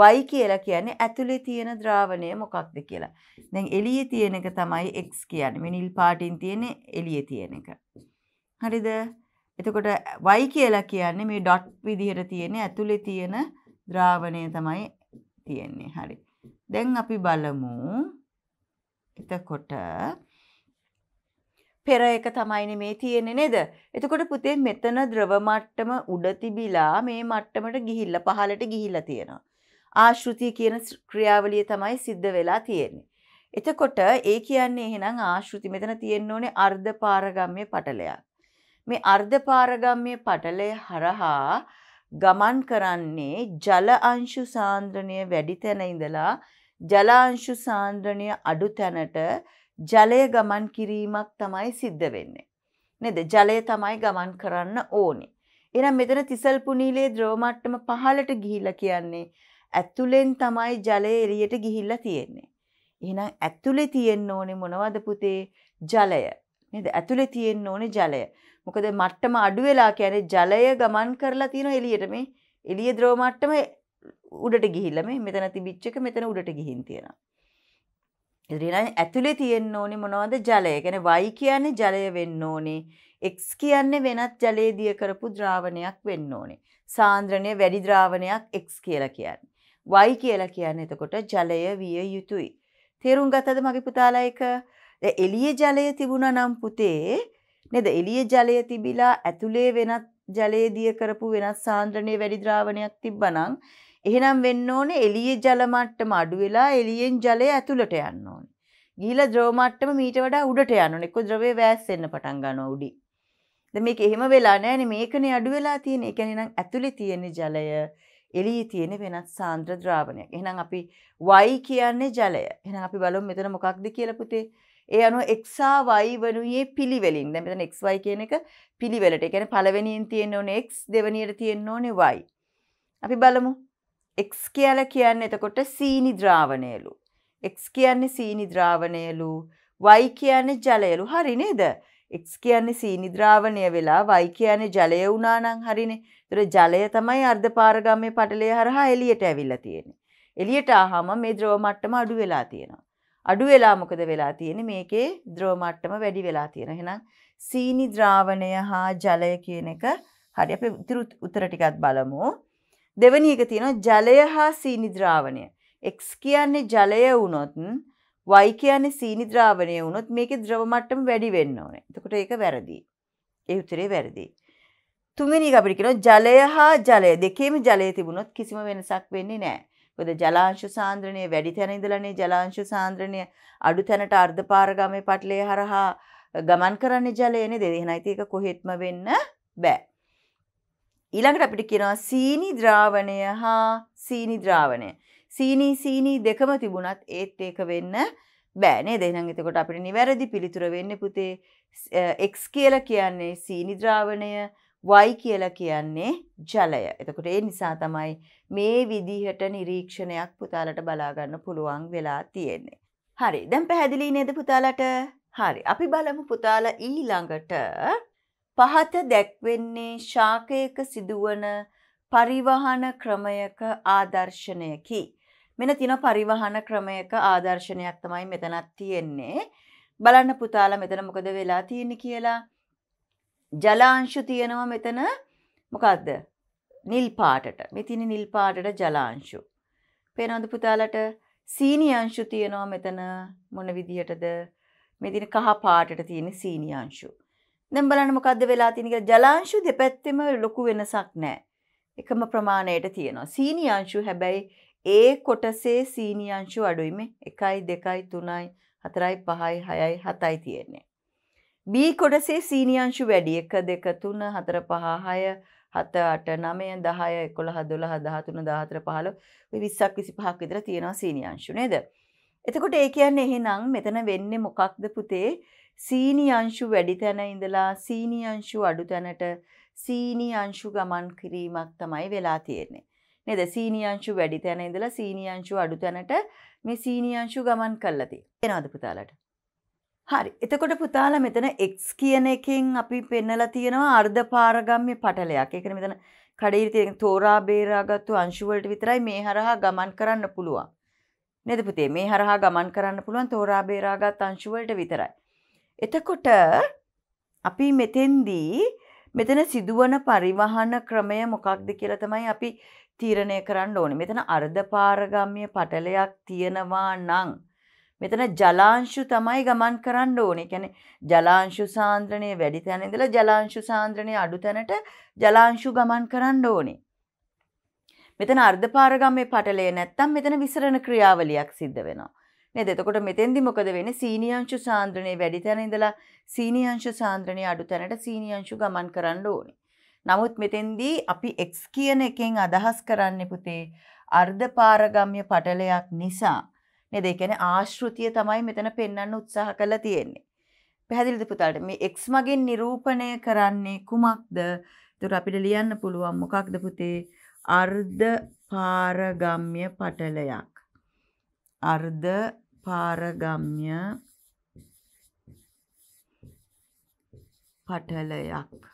වයි කියලා කියන්නේ ඇතුලේ තියෙන ද්‍රාවණය මොකක්ද කියලා. දැන් එළියේ තියෙන එක තමයි x කියන්නේ. මේ නිල් පාටින් තියෙන එළියේ තියෙන එක. හරිද? එතකොට y කියලා කියන්නේ මේ ඩොට් විදිහට තියෙන ඇතුලේ තියෙන ද්‍රාවණය තමයි තියෙන්නේ. හරි. දැන් අපි බලමු. එතකොට පෙර එක තමයින මේ තියෙන්නේ නේද. එතකොට පුතේ මෙතන ද්‍රව මට්ටම උඩ තිබිලා මේ මට්ටමට ගිහිල්ලා පහළට ගිහිල්ලා තියෙනවා. ආශෘතිය කියන ක්‍රියාවලිය තමයි සිද්ධ වෙලා තියෙන්නේ. එතකොට ඒ කියන්නේ එහෙනම් ආශෘති මෙතන තියෙන්න ඕනේ අර්ධපාරගම්‍ය පටලයක්. මේ අර්ධපාරගම්‍ය පටලය හරහා ගමන් කරන්නේ ජල අංශු සාන්ද්‍රණය වැඩි තැන ඉඳලා ජල අංශු සාන්ද්‍රණය අඩු තැනට ජලය ගමන් කිරීමක් තමයි සිද්ධ වෙන්නේ. නේද? ජලය තමයි ගමන් කරන්න ඕනේ. එහෙනම් මෙතන තිසල් පුනීලේ ද්‍රව මට්ටම පහළට ගිහිලා කියන්නේ ඇතුලෙන් තමයි ජලය එළියට ගිහිල්ලා තියෙන්නේ. එහෙනම් ඇතුලේ තියෙන්න ඕනේ මොනවද පුතේ? ජලය. නේද? ඇතුලේ තියෙන්න ඕනේ ජලය. මොකද මට්ටම අඩු වෙලා කියන්නේ ජලය ගමන් කරලා තියෙන එළියට මේ එළිය ද්‍රව මට්ටම උඩට ගිහිල්ලා මේ මෙතන තිබිච්ච එක මෙතන උඩට ගිහින් තියෙනවා. ඉදිරින ඇතුලේ තියෙන්න ඕනි මොනවද ජලය ගැන වයි කියන්නේ ජලය වෙන්න ඕනේ එක්ස් කියන්නේ වෙනත් ජලයේදිය කරපු ද්‍රාවණයක් වෙන්න ඕනේ සාන්ද්‍රණය වැඩි ද්‍රාවණයක් එක්ස් කියලා කියන්නේ වයි කියලා කියන්නේ එතකොට ජලය විය යුතුයි තේරුම් ගතද මගේ පුතාලා එක එළියේ ජලය තිබුණා නම් පුතේ නේද එළියේ ජලය තිබිලා ඇතුලේ වෙනත් ජලයේදිය කරපු වෙනත් සාන්ද්‍රණය වැඩි ද්‍රාවණයක් තිබ්බනම් එහෙනම් වෙන්න ඕනේ එළියේ ජල මට්ටම අඩු වෙලා එළියෙන් ජලය ඇතුළට යන්න ඕනේ. ගිහිලා ද්‍රව මට්ටම මීට වඩා උඩට යන්න ඕනේ. එක්කෝ ද්‍රවය වෑස්සෙන්න පටන් ගන්නවා උඩින්. දැන් මේක එහෙම වෙලා නැහැනේ මේකනේ අඩු වෙලා තියෙන්නේ. ඒ කියන්නේ නම් ඇතුලේ තියෙන ජලය එළියේ තියෙන වෙනත් සාන්ද්‍ර ද්‍රාවණයක්. එහෙනම් අපි y කියන්නේ ජලය. එහෙනම් අපි බලමු මෙතන මොකක්ද කියලා පුතේ. ඒ අනුව x සහ y වනුයේ පිළිවෙලින්. දැන් මෙතන xy කියන එක පිළිවෙලට. ඒ කියන්නේ පළවෙනියෙන් තියෙන්න ඕනේ x, දෙවෙනියට තියෙන්න ඕනේ y. අපි බලමු. එක්ස් කියල කියන්න එතකොට සීනි ද්‍රාවණයලු. එක්ස් කියන්නේ සීනි ද්‍රාවණයලු වයි කියන්නේ ජලයලු හරි නේද. එක්ස් කියන්නේ සීනි ද්‍රාවණය වෙලා වයි කියන්නේ ජලය වුණානං හරිනේ. ඒතර ජලය තමයි අර්ධපාරගාමයේ පටලය හරහා එළියට ඇවිල්ලා තියෙන්නේ. එළියට ආවම මේ ද්‍රව මට්ටම අඩු වෙලා තියෙනවා. අඩු වෙලා මොකද වෙලා තියෙන්නේ? මේකේ ද්‍රව මට්ටම වැඩි වෙලා තියෙනවා. එහෙනම් සීනි ද්‍රාවණය හා ජලය කියන එක හරි අපි උතර ටිකක් බලමු. දෙවනි එක තියෙනවා ජලය හා සීනි ද්‍රාවණය. x කියන්නේ ජලය වුණොත් y කියන්නේ සීනි ද්‍රාවණය වුණොත් මේකේ ද්‍රව මට්ටම වැඩි වෙන්න ඕනේ. එතකොට ඒක වැරදි. ඒ උත්තරේ වැරදි. තුන්වෙනි එක අපිට කියනවා ජලය හා ජලය දෙකේම ජලය තිබුණොත් කිසිම වෙනසක් වෙන්නේ නැහැ. මොකද ජලාංශ සාන්ද්‍රණය වැඩි තැන ඉඳලානේ ජලාංශ සාන්ද්‍රණය අඩු තැනට අර්ධපාරගාමී පටලය හරහා ගමන් කරන්නේ ජලයනේ. දෙදෙනා ඉතින් ඒක කොහෙත්ම වෙන්න බෑ. ඊළඟට අපිට කියනවා සීනි ද්‍රාවණය හා සීනි ද්‍රාවණය. සීනි සීනි දෙකම තිබුණත් ඒත් ඒක වෙන්න බෑ නේද? එහෙනම් එතකොට අපිට නිවැරදි පිළිතුර වෙන්නේ පුතේ x කියලා කියන්නේ සීනි ද්‍රාවණය, y කියලා කියන්නේ ජලය. එතකොට ඒ නිසා තමයි මේ විදිහට නිරීක්ෂණයක් පුතාලට බලා ගන්න පුළුවන් වෙලා තියෙන්නේ. හරි. දැන් පැහැදිලි නේද පුතාලට? හරි. අපි බලමු පුතාලා ඊළඟට පහත දැක්වෙන්නේ ශාකයක සිදුවන පරිවහන ක්‍රමයක ආදර්ශනයකි. මෙන තින පරිවහන ක්‍රමයක ආදර්ශනයක් තමයි මෙතනත් තියෙන්නේ. බලන්න පුතාලා මෙතන මොකද වෙලා තියෙන කියලා. ජලාංශු තියෙනවා මෙතන මොකක්ද නිල් පාටට මෙතිනි නිල් පාටට ජලාංශු. පේනවද පුතාලට සීනියංශු තියෙනවා මෙතන මොන විදිහටද මෙදින කහ පාටට තියෙන සීනියංශු. දැන් බලන්න මොකද්ද වෙලා තියෙන්නේ කියලා ජලාංශු දෙපැත්තෙම ලොකු වෙනසක් නැහැ. එකම ප්‍රමාණයට තියෙනවා. සීනි අංශු හැබැයි ඒ කොටසේ සීනි අංශු අඩුයි මේ 1 2 3 4 5 6 7යි තියෙන්නේ. B කොටසේ සීනි අංශු වැඩි 1 2 3 4 5 6 හත අට නමය දහය එකොළ හදොළහ දහතුන දාහතර පහල විස්සක් විසි පහක් විතර තියෙනවා සීනියංශු නේද. එතකොට ඒ කියන්න එහෙනම් මෙතන වෙන්න මොකක්ද පුතේ සීනි අංශු වැඩි තැන ඉඳලා සීනි අංශු අඩු තැනට සීනි අංශු ගමන් කිරීමක් තමයි වෙලා තියෙන්නේ. නේද? සීනි අංශු වැඩි තැන ඉඳලා සීනි අංශු අඩු තැනට මේ සීනි අංශු ගමන් කරලා තියෙනවද පුතාලට? හරි. එතකොට පුතාලා මෙතන x කියන එකෙන් අපි පෙන්නලා තියෙනවා අර්ධ පාරගම්‍ය පටලයක්. ඒ කියන්නේ මෙතන කඩේ තියෙන තෝරා බේරාගත්තු අංශු වලට විතරයි මේ හරහා ගමන් කරන්න පුළුවන්. නේද පුතේ? මේ හරහා ගමන් කරන්න පුළුවන් තෝරා බේරාගත් අංශු වලට විතරයි. එතකොට අපි මෙතෙන්දී මෙතන සිදුවන පරිවහන ක්‍රමය මොකක්ද කියලා තමයි අපි තීරණය කරන්න ඕනේ. මෙතන අර්ධපාරගම්ය පටලයක් තියෙනවා නම් මෙතන ජලාංශු තමයි ගමන් කරන්න ඕනේ. කියන්නේ ජලාංශු සාන්ද්‍රණය වැඩි තැන ඉඳලා ජලාංශු සාන්ද්‍රණය අඩු තැනට ජලාංශු ගමන් කරන්න ඕනේ. මෙතන අර්ධපාරගම්ය පටලය නැත්තම් මෙතන විසරණ ක්‍රියාවලියක් සිද්ධ වෙනවා. නේද? එතකොට මෙතෙන්දි මොකද වෙන්නේ? සීනියංශු සාන්ද්‍රණය වැඩි තැන ඉඳලා සීනියංශු සාන්ද්‍රණය අඩු තැනට සීනියංශු ගමන් කරන්න ඕනේ. නමුත් මෙතෙන්දි අපි x කියන එකෙන් අදහස් කරන්නේ පුතේ අර්ධපාරගම්‍ය පටලයක් නිසා. නේද? ඒ කියන්නේ ආශෘතිය තමයි මෙතන පෙන්වන්න උත්සාහ කරලා තියෙන්නේ. පැහැදිලිද පුතාලට? මේ x මගින් නිරූපණය කරන්නේ කුමක්ද? ඒතර අපිට ලියන්න පුළුවන් මොකක්ද පුතේ? අර්ධපාරගම්‍ය පටලයක්. අර්ධ පාරගම්‍ය පටලයක්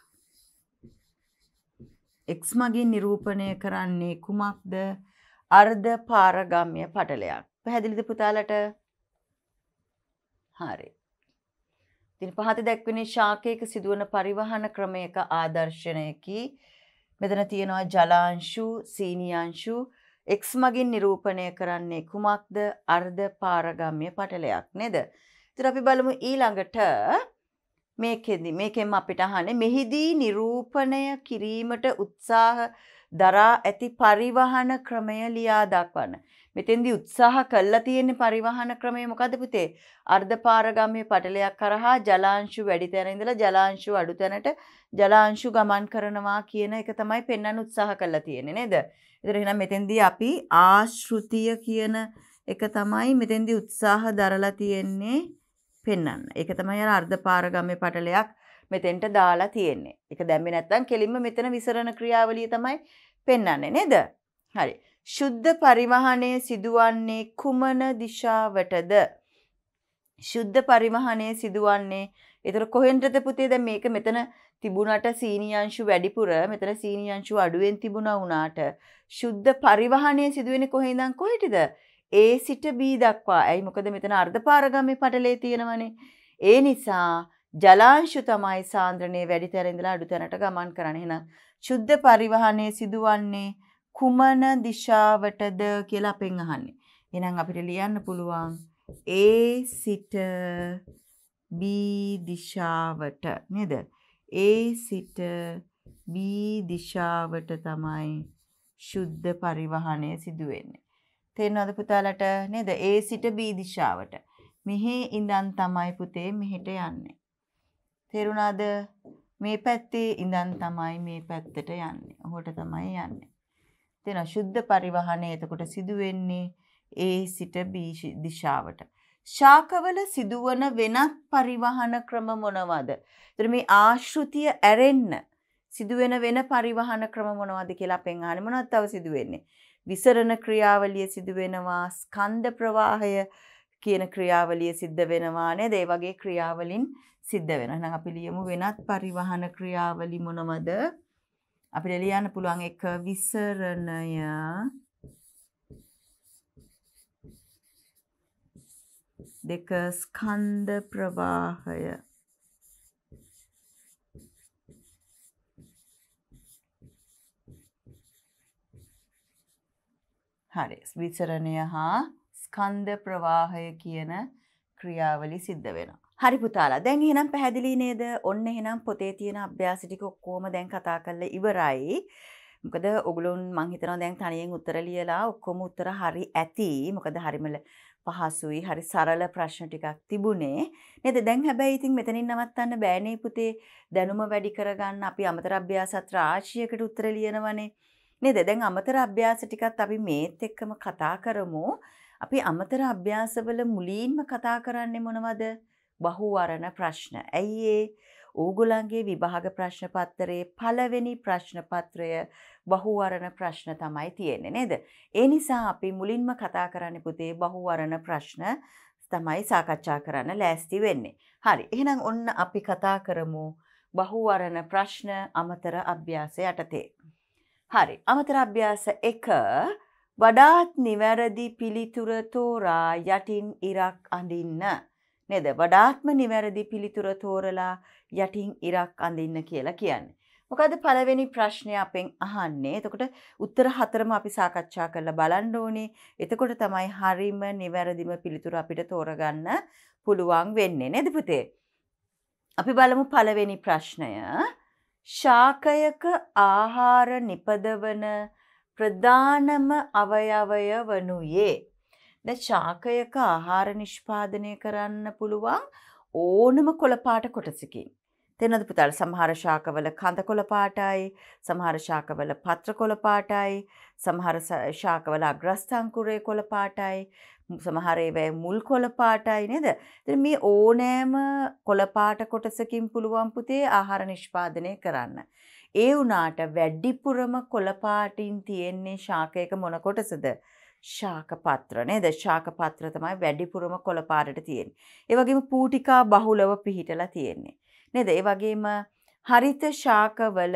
එක්ස් මගින් නිරූපණය කරන්නේ කුමක්ද අර්ධ පාරගම්ය පටලයක් පැහැදිලිද පුතාලට හරි තින් පහත දැක්වෙන ශාකයක සිදුවන පරිවහන ක්‍රමයක ආදර්ශනයකි මෙතන තියෙනවා ජලාංශු සීනියංශු එක්ස් මගින් නිරූපණය කරන්නේ කුමක්ද අර්ධ පාරගම්ය පටලයක් නේද. ඉතින් අපි බලමු ඊළඟට මේකෙදි මේකෙන් අපිට අහන්නේ මෙහිදී නිරූපණය කිරීමට උත්සාහ දරා ඇති පරිවහන ක්‍රමය ලියා දක්වන්න. මෙතෙන්දි උත්සාහ කල්ලා තියෙන්නේ පරිවහන ක්‍රමය මොකද පුතේ අර්ධපාරගමයේ පටලයක් කරහා ජලාංශු වැඩි තැන ඉඳලා ජලාංශු අඩු තැනට ජලාංශු ගමන් කරනවා කියන එක තමයි පෙන්වන්න උත්සාහ කළා තියෙන්නේ නේද එතරෙන මෙතෙන්දී අපි ආශෘතිය කියන එක තමයි මෙතෙන්දී උත්සාහ දරලා තියෙන්නේ පෙන්වන්න. ඒක තමයි අර අර්ධපාරගමේ පටලයක් මෙතෙන්ට දාලා තියෙන්නේ. ඒක දැම්මේ නැත්නම් කෙලින්ම මෙතන විසරණ ක්‍රියාවලිය තමයි පෙන්වන්නේ නේද? හරි. ශුද්ධ පරිවහණය සිදුවන්නේ කුමන දිශාවටද? ශුද්ධ පරිවහණය සිදුවන්නේ ඒතර කොහෙන්ටද පුතේ දැන් මේක මෙතන තිබුණට සීනියංශු වැඩිපුර මෙතන සීනියංශු අඩුවෙන් තිබුණා වුණාට ශුද්ධ පරිවහනය සිදුවෙන කොහෙඳන් කොහෙටද ඒ සිට බී දක්වා ඇයි මොකද මෙතන අර්ධපාරගමි පටලේ තියෙනවනේ ඒ නිසා ජලාංශු තමයි සාන්ද්‍රණය වැඩි තැරඳලා අඩු තැනට ගමන් කරන්න එහෙනම් ශුද්ධ පරිවහනය සිදුවන්නේ කුමන දිශාවටද කියලා අපෙන් අහන්නේ එහෙනම් අපිට ලියන්න පුළුවන් ඒ සිට බී දිශාවට නේද ඒ සිට B දිශාවට තමයි ශුද්ධ පරිවහණය සිදු වෙන්නේ. තේරෙනවද පුතාලට නේද? A සිට B දිශාවට. මෙහි ඉඳන් තමයි පුතේ මෙහෙට යන්නේ. තේරුණාද? මේ පැත්තේ ඉඳන් තමයි මේ පැත්තට යන්නේ. ඔහොට තමයි යන්නේ. තේරෙනවද? ශුද්ධ පරිවහණය එතකොට සිදු වෙන්නේ A සිට B දිශාවට. ශාකවල සිදුවන වෙනත් පරිවහන ක්‍රම මොනවද? එතන මේ ආශෘතිය ඇරෙන්න සිදුවෙන වෙන පරිවහන ක්‍රම මොනවද කියලා අපෙන් අහන්නේ මොනවද තව සිදුවෙන්නේ? විසරණ ක්‍රියාවලිය සිදුවෙනවා, ස්කන්ධ ප්‍රවාහය කියන ක්‍රියාවලිය සිද්ධ වෙනවා නේද? ඒ වගේ ක්‍රියාවලින් සිද්ධ වෙනවා. එහෙනම් අපි ලියමු වෙනත් පරිවහන ක්‍රියාවලි මොනවද? අපිට ලියන්න පුළුවන් එක විසරණය දෙක ස්කන්ධ ප්‍රවාහය හරි විචරණය හා ස්කන්ධ ප්‍රවාහය කියන ක්‍රියාවලි සිද්ධ වෙනවා. හරි පුතාලා දැන් එහෙනම් පැහැදිලි නේද? ඔන්න එහෙනම් පොතේ තියෙන අභ්‍යාස ටික ඔක්කොම දැන් කතා කරලා ඉවරයි. මොකද ඔගලුන් මං හිතනවා දැන් තනියෙන් උත්තර ලියලා ඔක්කොම උත්තර හරි ඇති. මොකද හරිම පහසුයි හරි සරල ප්‍රශ්න ටිකක් තිබුණේ නේද දැන් හැබැයි ඉතින් මෙතනින් නවත්තන්න බෑනේ පුතේ දැනුම වැඩි කරගන්න අපි අමතර අභ්‍යාස සත්‍ර ආශියකට උත්තර ලියනවනේ නේද දැන් අමතර අභ්‍යාස ටිකත් අපි මේත් එක්කම කතා කරමු අපි අමතර අභ්‍යාසවල මුලින්ම කතා කරන්නේ මොනවද බහුවරණ ප්‍රශ්න ඇයි ඒ ඕගොල්ලන්ගේ විභාග ප්‍රශ්න පත්‍රයේ පළවෙනි ප්‍රශ්න පත්‍රය බහුවරණ ප්‍රශ්න තමයි තියෙන්නේ නේද? ඒ නිසා අපි මුලින්ම කතා කරන්න පුතේ බහුවරණ ප්‍රශ්න තමයි සාකච්ඡා කරන්න ලෑස්ති වෙන්නේ. හරි. එහෙනම් ඔන්න අපි කතා කරමු බහුවරණ ප්‍රශ්න අමතර අභ්‍යාසය යටතේ. හරි. අමතර අභ්‍යාස 1 වඩාත් නිවැරදි පිළිතුර තෝරා යටින් ඉරක් අඳින්න. නේද? වඩාත්ම නිවැරදි පිළිතුර තෝරලා යටින් ඉරක් අඳින්න කියලා කියන්නේ. මොකද පළවෙනි ප්‍රශ්නය අපෙන් අහන්නේ. එතකොට උත්තර හතරම අපි සාකච්ඡා කරලා බලන්න ඕනේ. එතකොට තමයි හරිම නිවැරදිම පිළිතුර අපිට තෝරගන්න පුළුවන් වෙන්නේ නේද පුතේ? අපි බලමු පළවෙනි ප්‍රශ්නය. ශාකයක ආහාර නිපදවන ප්‍රධානම අවයවය වනුයේ ද ශාකයක ආහාර නිෂ්පාදනය කරන්න පුළුවන් ඕනම කොළපාට කොටසකින්. තෙනද පුතල් සමහර ශාකවල කඳ කොළපාටයි සමහර ශාකවල පත්‍ර කොළපාටයි සමහර ශාකවල අග්‍රස්ථංකුරේ කොළපාටයි සමහරේවැය මුල් කොළපාටයි නේද. ති මේ ඕනෑම කොළපාට කොටසකින් පුළුවන් පුතේ ආහාර නිෂ්පාදනය කරන්න. ඒ වනාට වැඩිපුරම කොළපාටින් තියෙන්නේ ශාකයක මොන කොටසද. ශාකපත්‍ර නේද ශාකපත්‍ර තමයි වැඩිපුරම කොළපාරට තියෙන්නේ. ඒ වගේම පූටිකා බහුලව පිහිටලා තියෙන්නේ. නේද? ඒ වගේම හරිත ශාකවල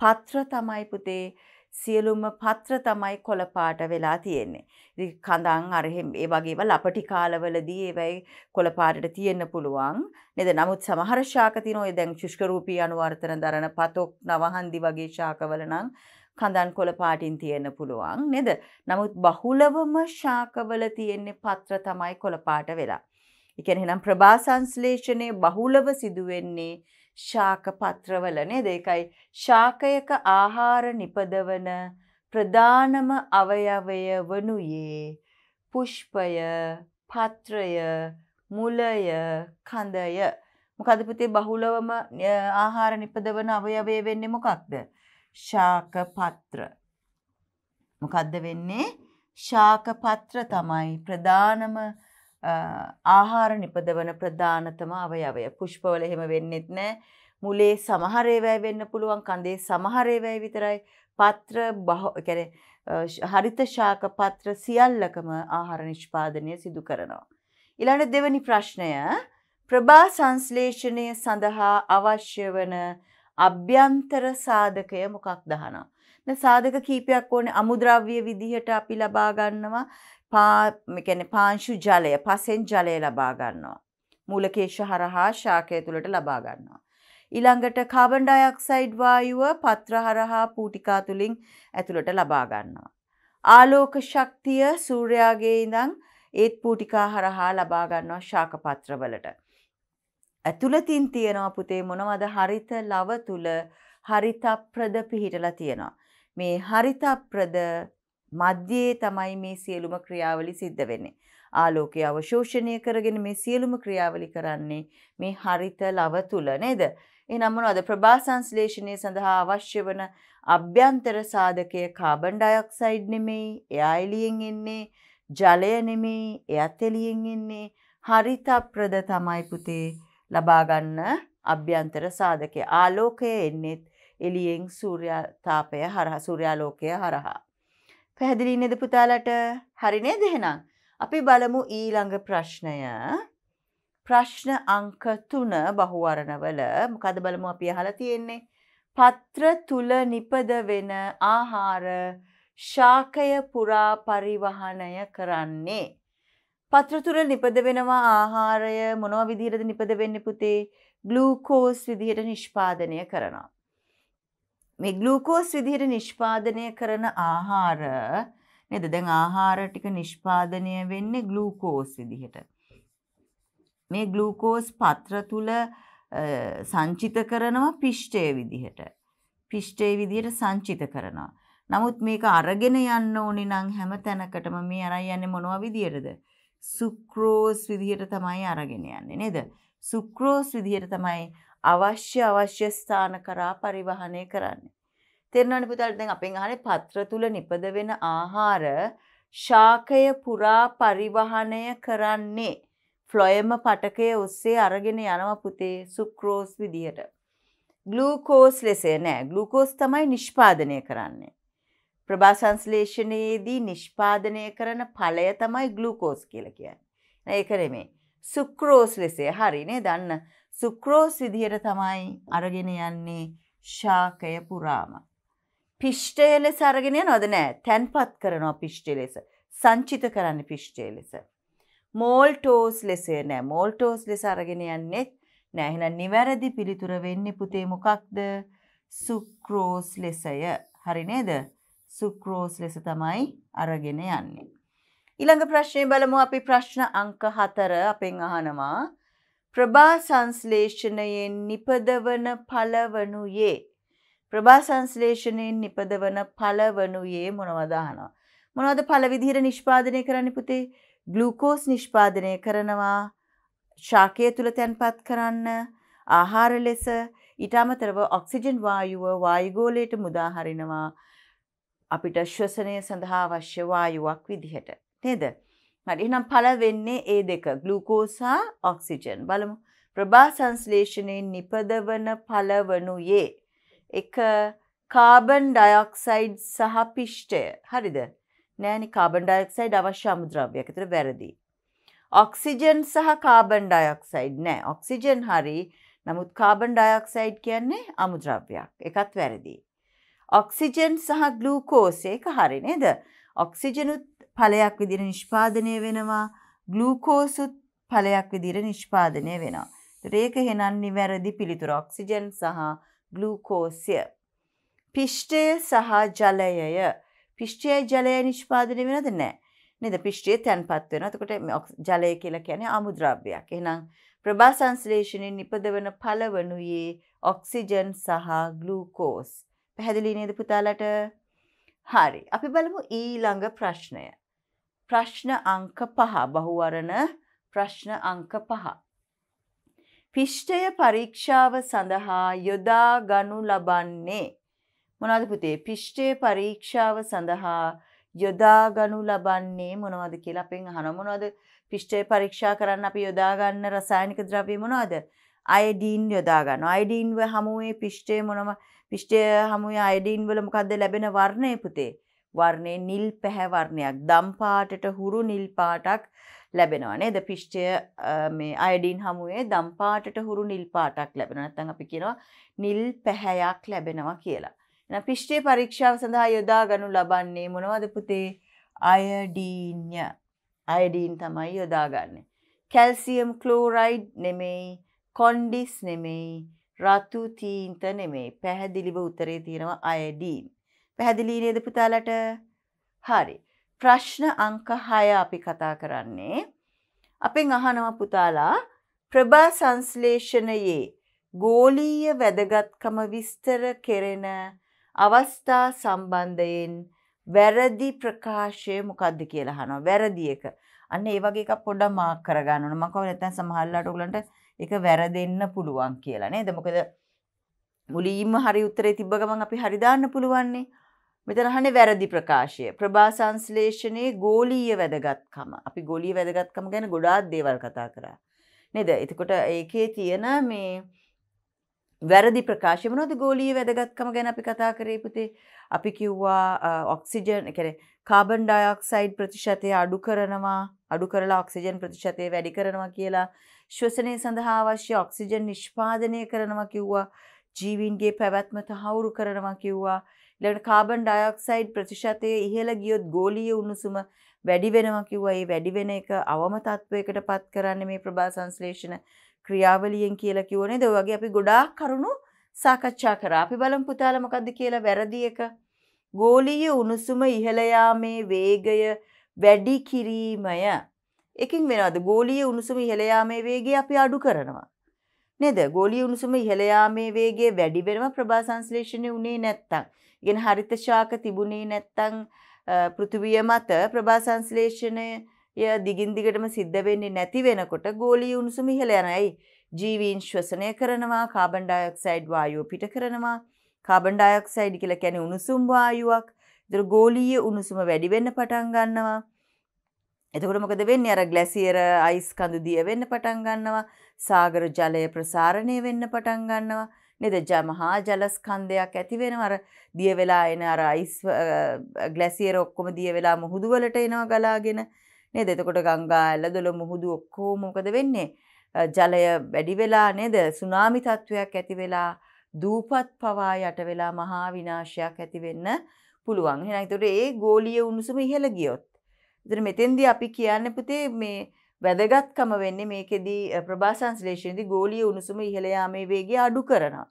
පත්‍ර තමයි පුතේ සියලුම පත්‍ර තමයි කොළපාට වෙලා තියෙන්නේ. ඉතින් කඳන් අරහෙම් ඒ වගේම ලපටි කාලවලදී ඒවයි කොළපාටට තියෙන්න පුළුවන්. නේද? නමුත් සමහර ශාක තියෙනවා. දැන් ශුෂ්ක රූපී අනුවර්තන දරන පතොක් නවහන්දි වගේ ශාකවල නම් කඳන් කොළ පාටින් තියෙන්න පුළුවන් නෙද නමුත් බහුලවම ශාකවල තියෙන්නේ පත්‍ර තමයි කොළපාට වෙලා. එකන එනම් ප්‍රභා සංස්ලේෂණය බහුලව සිදුවෙන්නේ ශාක පත්‍රවල නේද එකයි ශාකයක ආහාර නිපදවන ප්‍රධානම අවයවය වනුයේ පුෂ්පය පත්‍රය මුලය කඳය මොකදපතේ බහුලවම ආහාර නිපදවන අවයවය වෙන්නේ මොකක්ද ශාක පත්‍ර. මොකද්ද වෙන්නේ? ශාක පත්‍ර තමයි ප්‍රධානම ආහාර නිපදවන ප්‍රධානතම අවයවය. පුෂ්පවල එහෙම වෙන්නෙත් නැහැ. මුලේ සමහර ඒවා වෙන්න පුළුවන්, කඳේ සමහර ඒවා විතරයි. පත්‍ර බහ කියන්නේ හරිත ශාක පත්‍ර සියල්ලකම ආහාර නිෂ්පාදනය සිදු කරනවා. ඊළඟ දෙවැනි ප්‍රශ්නය ප්‍රභා සංශ්ලේෂණය සඳහා අවශ්‍ය වන අභ්‍යන්තර සාධකය මොකක් දහනවා. සාධක කීපයක් ඕනේ අමුද්‍රව්‍ය විදිහට අපි ලබා ගන්නවා පා කියන්නේ පාංශු ජලය, පසෙන් ජලය ලබා ගන්නවා. මූලකේශ හරහා ශාකය තුළට ලබා ගන්නවා. ඊළඟට කාබන් ඩයොක්සයිඩ් වායුව පත්‍ර හරහා පූටිකා තුලින් ඇතුළට ලබා ගන්නවා. ආලෝක ශක්තිය සූර්යාගේ ඉඳන් ඒත් පූටිකා හරහා ලබා ගන්නවා ශාක පත්‍රවලට. ඇතුළතින් තියෙනවා පුතේ මොනවද හරිත ලව තුල හරිතප්‍රද පිහිටලා තියෙනවා. මේ හරිතප්‍රද මධ්‍යයේ තමයි මේ සියලුම ක්‍රියාවලි සිද්ධ වෙන්නේ. ආලෝකය අවශෝෂණය කරගෙන මේ සියලුම ක්‍රියාවලි කරන්නේ මේ හරිත ලව තුල නේද? එහෙනම් මොනවද ප්‍රභා සංශ්ලේෂණය සඳහා අවශ්‍ය වන අභ්‍යන්තර සාධකය කාබන් ඩයොක්සයිඩ් නෙමෙයි, එයා එළියෙන් එන්නේ ජලය නෙමෙයි, එයත් එළියෙන් එන්නේ හරිතප්‍රද තමයි පුතේ ලබාගන්න අභ්‍යන්තර සාධකය ආලෝකය එන්නෙත් එලියෙන් සූර්යතාපය හරහා සූර්යාලෝකය හරහා. පැහැදිලි නේද පුතාලට? හරිනේ දෙහෙනම්. අපි බලමු ඊළඟ ප්‍රශ්නය. ප්‍රශ්න අංක 3 බහුවරණවල මොකද බලමු අපි අහලා තියෙන්නේ? පත්‍ර තුල නිපද වෙන ආහාර ශාකය පුරා පරිවහනය කරන්නේ පත්‍ර තුර නිපද වෙනවා ආහාරය මොනවා විදිහටද නිපද වෙන්නේ පුතේ ග්ලූකෝස් විදිහට නිෂ්පාදනය කරනවා මේ ග්ලූකෝස් විදිහට නිෂ්පාදනය කරන ආහාර නේද දැන් ආහාර ටික නිෂ්පාදනය වෙන්නේ ග්ලූකෝස් විදිහට මේ ග්ලූකෝස් පත්‍ර තුල සංචිත කරනවා පිෂ්ඨයේ විදිහට පිෂ්ඨයේ විදිහට සංචිත කරනවා නමුත් මේක අරගෙන යන්න ඕනේ නම් හැම තැනකටම මේ අරන් යන්නේ මොනවා විදියටද සුක්‍රෝස් විදිහට තමයි අරගෙන යන්නේ නේද? සුක්‍රෝස් විදිහට තමයි අවශ්‍ය අවශ්‍ය ස්ථාන කරා පරිවහනය කරන්නේ. තේරෙනවනේ පුතාලට දැන් අපෙන් අහන්නේ පත්‍ර තුල නිපද වෙන ආහාර ශාකය පුරා පරිවහනය කරන්නේ ෆ්ලොයම පටකය ඔස්සේ අරගෙන යනවා පුතේ සුක්‍රෝස් විදිහට. ග්ලූකෝස් ලෙස නෑ ග්ලූකෝස් තමයි නිෂ්පාදනය කරන්නේ. ප්‍රභා සංශ්ලේෂණයේදී නිෂ්පාදනය කරන ඵලය තමයි ග්ලූකෝස් කියලා කියන්නේ. ඒක නෙමේ. සුක්‍රෝස් ලෙසේ හරිනේ දන්න. සුක්‍රෝස් විදිහට තමයි අරගෙන යන්නේ ශාකය පුරාම. පිෂ්ඨය ලෙස අරගෙන යනවද නෑ. තැන්පත් කරනවා පිෂ්ඨය ලෙස. සංචිත කරන්නේ පිෂ්ඨය ලෙස. මෝල්ටෝස් ලෙස නෑ. මෝල්ටෝස් ලෙස අරගෙන යන්නේ නෑ. එහෙනම් නිවැරදි පිළිතුර වෙන්නේ පුතේ මොකක්ද? සුක්‍රෝස් ලෙසය. හරි නේද? සුක්‍රෝස් ලෙස තමයි අරගෙන යන්නේ. ඊළඟ ප්‍රශ්නය බලමු අපි ප්‍රශ්න අංක හතර අපෙන් අහනවා ප්‍රභා සංශ්ලේෂණයෙන් නිපදවන පළවනුයේ ප්‍රභා සංශ්ලේෂණයෙන් නිපදවන පළවනුයේ මොනවද අහනවා මොනවද පළ විදිහට නිෂ්පාදනය කරන්න පුතේ ග්ලූකෝස් නිෂ්පාදනය කරනවා ශාකය තුල තැන්පත් කරන්න ආහාර ලෙස ඊට අමතරව ඔක්සිජන් වායුව වායුගෝලයට මුදා හරිනවා අපිට ශ්වසනය සඳහා අවශ්‍ය වායුවක් විදිහට. නේද? හරි එහෙනම් පළ වෙන්නේ ඒ දෙක ග්ලූකෝස් හා ඔක්සිජන්. බලමු. ප්‍රභා සංශ්ලේෂණයෙන් නිපදවන පළවනුයේ එක කාබන් ඩයොක්සයිඩ් සහ පිෂ්ඨය. හරිද? නෑනේ කාබන් ඩයොක්සයිඩ් අවශ්‍ය අමුද්‍රව්‍යයක්. ඒතර වැරදි. ඔක්සිජන් සහ කාබන් ඩයොක්සයිඩ් නෑ. ඔක්සිජන් හරි. නමුත් කාබන් ඩයොක්සයිඩ් කියන්නේ අමුද්‍රව්‍යයක්. ඒකත් වැරදි. ඔක්සිජන් සහ ගලූකෝස් ඒක හරි නේද? ඔක්සිජනුත් ඵලයක් විදිහට නිෂ්පාදනය වෙනවා. ගලූකෝසුත් ඵලයක් විදිහට නිෂ්පාදනය වෙනවා. ඒක එහෙනම් නිවැරදි පිළිතුර ඔක්සිජන් සහ ගලූකෝසය. පිෂ්ඨය සහ ජලයය. පිෂ්ඨය ජලය නිෂ්පාදනය වෙනවද නැහැ. නේද පිෂ්ඨිය තැන්පත් වෙනවා. එතකොට ජලය කියලා කියන්නේ අමුද්‍රව්‍යයක්. එහෙනම් ප්‍රභා සංශ්ලේෂණයෙන් නිපදවන පළවනුයේ ඔක්සිජන් සහ ග්ලූකෝස්. පැහැදිලි නේද පුතාලට හරි අපි බලමු ඊළඟ ප්‍රශ්නය ප්‍රශ්න අංක පහ බහුවරණ ප්‍රශ්න අංක පහ පිෂ්ටය පරීක්ෂාව සඳහා යොදා ගනු ලබන්නේ මොනවද පුතේ පිෂ්ටය පරීක්ෂාව සඳහා යොදා ගනු ලබන්නේ මොනවද කියලා අපෙන් අහන මොනවද පිෂ්ටය පරීක්ෂා කරන්න අපි යොදාගන්න රසායනික ද්‍රව්‍ය මොනවද අයඩීන් යොදාගන්න අයිඩීන්ව හමුවේ පිෂ්ටේ මොනම පිෂ්ටය හමුවේ අයිඩීන් වල මොකක්ද ලැබෙන වර්ණය පුතේ වර්ණය නිල් පැහැවර්ණයක් දම්පාටට හුරු නිල්පාටක් ලැබෙනවා නේද පිෂ්ටය මේ අයඩීන් හමුවේ දම්පාටට හුරු නිල්පාටක් ලැබෙන නැත්නම් අපි කියනවා නිල් පැහැයක් ලැබෙනවා කියලා. එහෙනම් පිෂ්ටේ පරීක්ෂාව සඳහා යොදාගනු ලබන්නේ මොනවද පුතේ අයඩීන්ය අයඩීන් තමයි යොදාගන්නේ. කැල්සියම් ක්ලෝරයිඩ් නෙමෙයි කොන්ඩිස් නෙමෙයි රතු තීන්ත නෙමෙයි පැහැදිලිව උතරේ තියෙනවා අයඩීන්. පැහැදිලි නේද පුතාලට? හරි. ප්‍රශ්න අංක 6 අපි කතා කරන්නේ. අපෙන් අහනවා පුතාලා ප්‍රභා සංශ්ලේෂණයේ ගෝලීය වැදගත්කම විස්තර කෙරෙන අවස්ථා සම්බන්ධයෙන් වැරදි ප්‍රකාශය මොකක්ද කියලා අහනවා. වැරදි එක. අන්න ඒ වගේ එකක් පොඩ්ඩක් මාක් කරගන්න ඕන. මම කව නැත්නම් සමහරලාට උගලන්ට එක වැරදෙන්න පුළුවන් කියලා නේද මොකද මුලින්ම හරි උත්තරේ තිබ්බ ගමන් අපි හරි දාන්න පුළුවන්නේ මෙතන අහන්නේ වැරදි ප්‍රකාශය ප්‍රභා සංශ්ලේෂණයේ ගෝලීය වැදගත්කම අපි ගෝලීය වැදගත්කම ගැන ගොඩාක් දේවල් කතා කරා නේද එතකොට ඒකේ තියෙන මේ වැරදි ප්‍රකාශය මොනවද ගෝලීය වැදගත්කම ගැන අපි කතා කරේ පුතේ අපි කිව්වා ඔක්සිජන් ඒ කාබන් ඩයොක්සයිඩ් ප්‍රතිශතය අඩු කරනවා අඩු කරලා ඔක්සිජන් ප්‍රතිශතය වැඩි කරනවා කියලා ශ්වසනය සඳහා අවශ්‍ය ඔක්සිජන් නිෂ්පාදනය කරනවා කිව්වා. ජීවීන්ගේ පැවැත්ම තහවුරු කරනවා කිව්වා. ඊළඟට කාබන් ඩයොක්සයිඩ් ප්‍රතිශතය ඉහළ ගියොත් ගෝලීය උණුසුම වැඩි වෙනවා කිව්වා. ඒ වැඩි වෙන එක අවම තත්වයකටපත් කරන්නේ මේ ප්‍රභා සංශ්ලේෂණ ක්‍රියාවලියෙන් කියලා කිව්ව නේද? ඔය වගේ අපි ගොඩාක් කරුණු සාකච්ඡා කරා. අපි බලමු පුතාලා මොකද්ද කියලා වැරදි එක. ගෝලීය උණුසුම ඉහළ යාමේ වේගය වැඩි කිරීමය එකින් වෙනවාද ගෝලීය උණුසුම ඉහළ යාමේ වේගය අපි අඩු කරනවා. නේද? ගෝලීය උණුසුම ඉහළ යාමේ වේගය වැඩි වෙනවා ප්‍රභා සංශ්ලේෂණය උනේ නැත්තම්. ඉගෙන හරිත ශාක තිබුණේ නැත්තම් පෘථිවිය මත ප්‍රභා සංශ්ලේෂණය දිගින් දිගටම සිද්ධ වෙන්නේ නැති වෙනකොට ගෝලීය උණුසුම ඉහළ යනවා. ඇයි? ජීවීන් ශ්වසනය කරනවා, කාබන් ඩයොක්සයිඩ් වායුව පිට කරනවා. කාබන් ඩයොක්සයිඩ් කියලා කියන්නේ උණුසුම් වායුවක්. ඒතර ගෝලීය උණුසුම වැඩි වෙන්න පටන් ගන්නවා. එතකොට මොකද වෙන්නේ අර ග්ලැසියර අයිස් කඳු දිය වෙන්න පටන් ගන්නවා සාගර ජලය ප්‍රසාරණය වෙන්න පටන් ගන්නවා නේද ජමහා ජලස්කන්ධයක් ඇති වෙනවා අර දිය වෙලා එන අර අයිස් ග්ලැසියර ඔක්කොම දිය වෙලා මුහුදු වලට එනවා ගලාගෙන නේද එතකොට ගංගා ඇලදොල මුහුදු ඔක්කොම මොකද වෙන්නේ ජලය වැඩි වෙලා නේද සුනාමි තත්වයක් ඇති වෙලා දූපත් පවා යට වෙලා මහා විනාශයක් ඇති වෙන්න පුළුවන්. එහෙනම් ඒතකොට ඒ ගෝලීය උණුසුම ඉහළ ගියොත් දර මෙතෙන්දි අපි කියන්න පුතේ මේ වැදගත්කම වෙන්නේ මේකෙදී ප්‍රභාසංස්ලේෂයේදී ගෝලීය උණුසුම ඉහළ යාමේ වේගය අඩු කරනවා.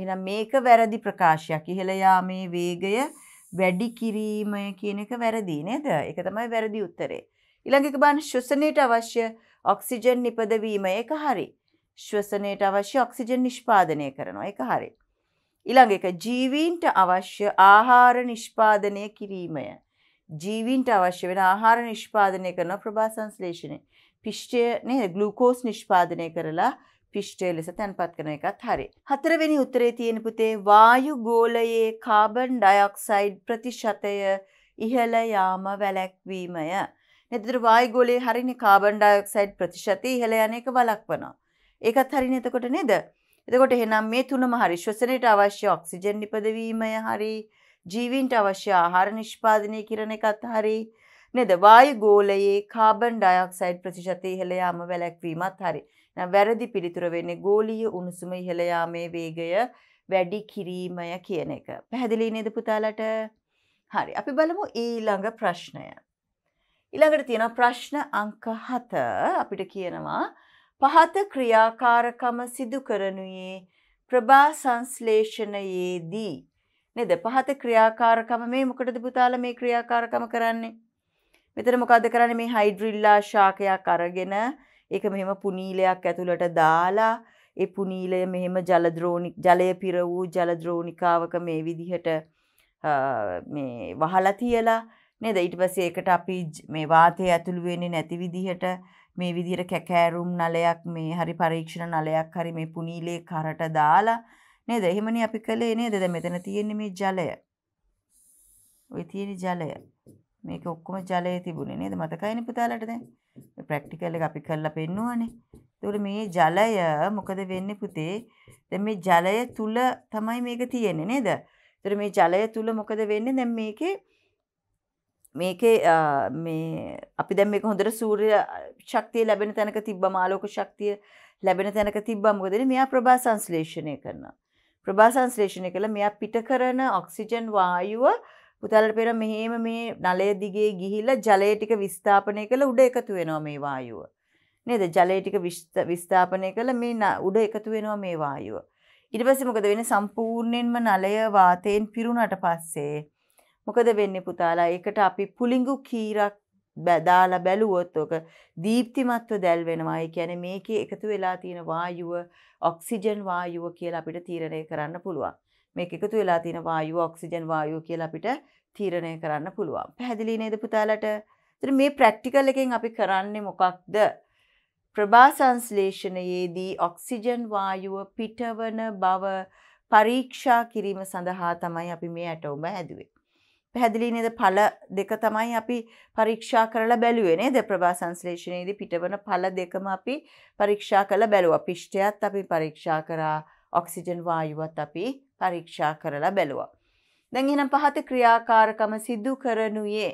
එහෙනම් මේක වැරදි ප්‍රකාශයක්. ඉහළ යාමේ වේගය වැඩි කිරීම කියන එක වැරදි නේද? ඒක තමයි වැරදි උත්තරේ. ඊළඟ එක බලන්න ශ්වසනයට අවශ්‍ය ඔක්සිජන් නිපදවීම ඒක හරි. ශ්වසනයට අවශ්‍ය ඔක්සිජන් නිෂ්පාදනය කරනවා ඒක හරි. ඊළඟ එක ජීවීන්ට අවශ්‍ය ආහාර නිෂ්පාදනය කිරීමය. ජීවින්ට අවශ්‍ය වෙන ආහාර නිෂ්පාදනය කරන ප්‍රභා සංශ්ලේෂණය. පිෂ්ටය නේද ග්ලූකෝස් නිෂ්පාදනය කරලා පිෂ්ටය ලෙස තැන්පත් කරන එකත් හරි. හතරවෙනි උත්තරේ තියෙන පුතේ වායු ගෝලයේ කාබන් ඩයොක්සයිඩ් ප්‍රතිශතය ඉහළ යාම වැළැක්වීමය. නේද වායු ගෝලයේ හරිනේ කාබන් ඩයොක්සයිඩ් ප්‍රතිශතය ඉහළ යන එක වළක්වනවා. ඒකත් හරිනේ එතකොට නේද? එතකොට එහෙනම් මේ තුනම හරි ශ්වසනයට අවශ්‍ය ඔක්සිජන් නිපදවීමය හරි ජීවීන්ට අවශ්‍ය ආහාර නිෂ්පාදනය කිරණ එකත් හරි නේද වායු ගෝලයේ කාබන් ඩයොක්සයිඩ් ප්‍රතිශතය ඉහළ යාම වැළැක්වීමත් හරි. එහෙනම් වැරදි පිළිතුර වෙන්නේ ගෝලීය උණුසුම ඉහළ යාමේ වේගය වැඩි කිරීමය කියන එක. පැහැදිලි නේද පුතාලට? හරි. අපි බලමු ඊළඟ ප්‍රශ්නය. ඊළඟට තියෙන ප්‍රශ්න අංක 7 අපිට කියනවා පහත ක්‍රියාකාරකම සිදු කරනුයේ ප්‍රභා සංශ්ලේෂණයේදී නේද? පහත ක්‍රියාකාරකම මේ මොකටද පුතාලා මේ ක්‍රියාකාරකම කරන්නේ? මෙතන මොකද්ද කරන්නේ මේ හයිඩ්‍රිල්ලා ශාකයක් අරගෙන ඒක මෙහෙම පුනීලයක් ඇතුළට දාලා ඒ පුනීලය මෙහෙම ජල ජලය පිර වූ ජල ද්‍රෝණිකාවක මේ විදිහට මේ වහලා තියලා නේද ඊට පස්සේ ඒකට අපි මේ වාතය ඇතුළු වෙන්නේ නැති විදිහට මේ විදිහට කැකෑරුම් නලයක් මේ හරි පරීක්ෂණ නලයක් හරි මේ පුනීලේ කරට දාලා නේද? එහෙමනේ අපි කළේ නේද? දැන් මෙතන තියෙන්නේ මේ ජලය. ওই තියෙන ජලය. මේක ඔක්කොම ජලයේ තිබුණේ නේද? මතකයිනේ පුතාලට දැන්. මේ ප්‍රැක්ටිකල් එක අපි කරලා පෙන්නුවානේ. ඒතකොට මේ ජලය මොකද වෙන්නේ පුතේ? දැන් මේ ජලය තුල තමයි මේක තියෙන්නේ නේද? ඒතකොට මේ ජලය තුල මොකද වෙන්නේ? දැන් මේකේ මේකේ මේ අපි දැන් මේක හොඳට සූර්ය ශක්තිය ලැබෙන තැනක තිබ්බම ආලෝක ශක්තිය ලැබෙන තැනක තිබ්බම මොකද වෙන්නේ? මෙයා ප්‍රභා සංශ්ලේෂණය කරනවා. ප්‍රභාසංශ්‍රේෂණය කළ මෙයා පිට කරන ඔක්සිජන් වායුව පුතලට පෙර මෙහෙම මේ නලය දිගේ ගිහිල්ලා ජලය ටික විස්ථාපනය කළ උඩ එකතු වෙනවා මේ වායුව. නේද? ජලය ටික විස්ථාපනය කළ මේ උඩ එකතු වෙනවා මේ වායුව. ඊට පස්සේ මොකද වෙන්නේ සම්පූර්ණයෙන්ම නලය වාතයෙන් පිරුණාට පස්සේ මොකද වෙන්නේ පුතාලා ඒකට අපි පුලිඟු කීරක් දාලා බැලුවොත් ඔක දීප්තිමත්ව දැල් වෙනවා. ඒ කියන්නේ මේකේ එකතු වෙලා තියෙන වායුව ඔක්සිජන් වායුව කියලා අපිට තීරණය කරන්න පුළුවන්. මේක එකතු වෙලා තියෙන වායුව ඔක්සිජන් වායුව කියලා අපිට තීරණය කරන්න පුළුවන්. පැහැදිලි නේද පුතාලට? ඉතින් මේ ප්‍රැක්ටිකල් එකෙන් අපි කරන්නේ මොකක්ද? ප්‍රභා සංශ්ලේෂණයේදී ඔක්සිජන් වායුව පිටවන බව පරීක්ෂා කිරීම සඳහා තමයි අපි මේ ඇටෝම හැදුවේ. පැහැදිලි නේද ඵල දෙක තමයි අපි පරීක්ෂා කරලා බැලුවේ නේද ප්‍රභා සංශ්ලේෂණයේදී පිටවන ඵල දෙකම අපි පරීක්ෂා කරලා බැලුවා පිෂ්ඨයත් අපි පරීක්ෂා කරා ඔක්සිජන් වායුවත් අපි පරීක්ෂා කරලා බැලුවා දැන් එහෙනම් පහත ක්‍රියාකාරකම සිදු කරනුයේ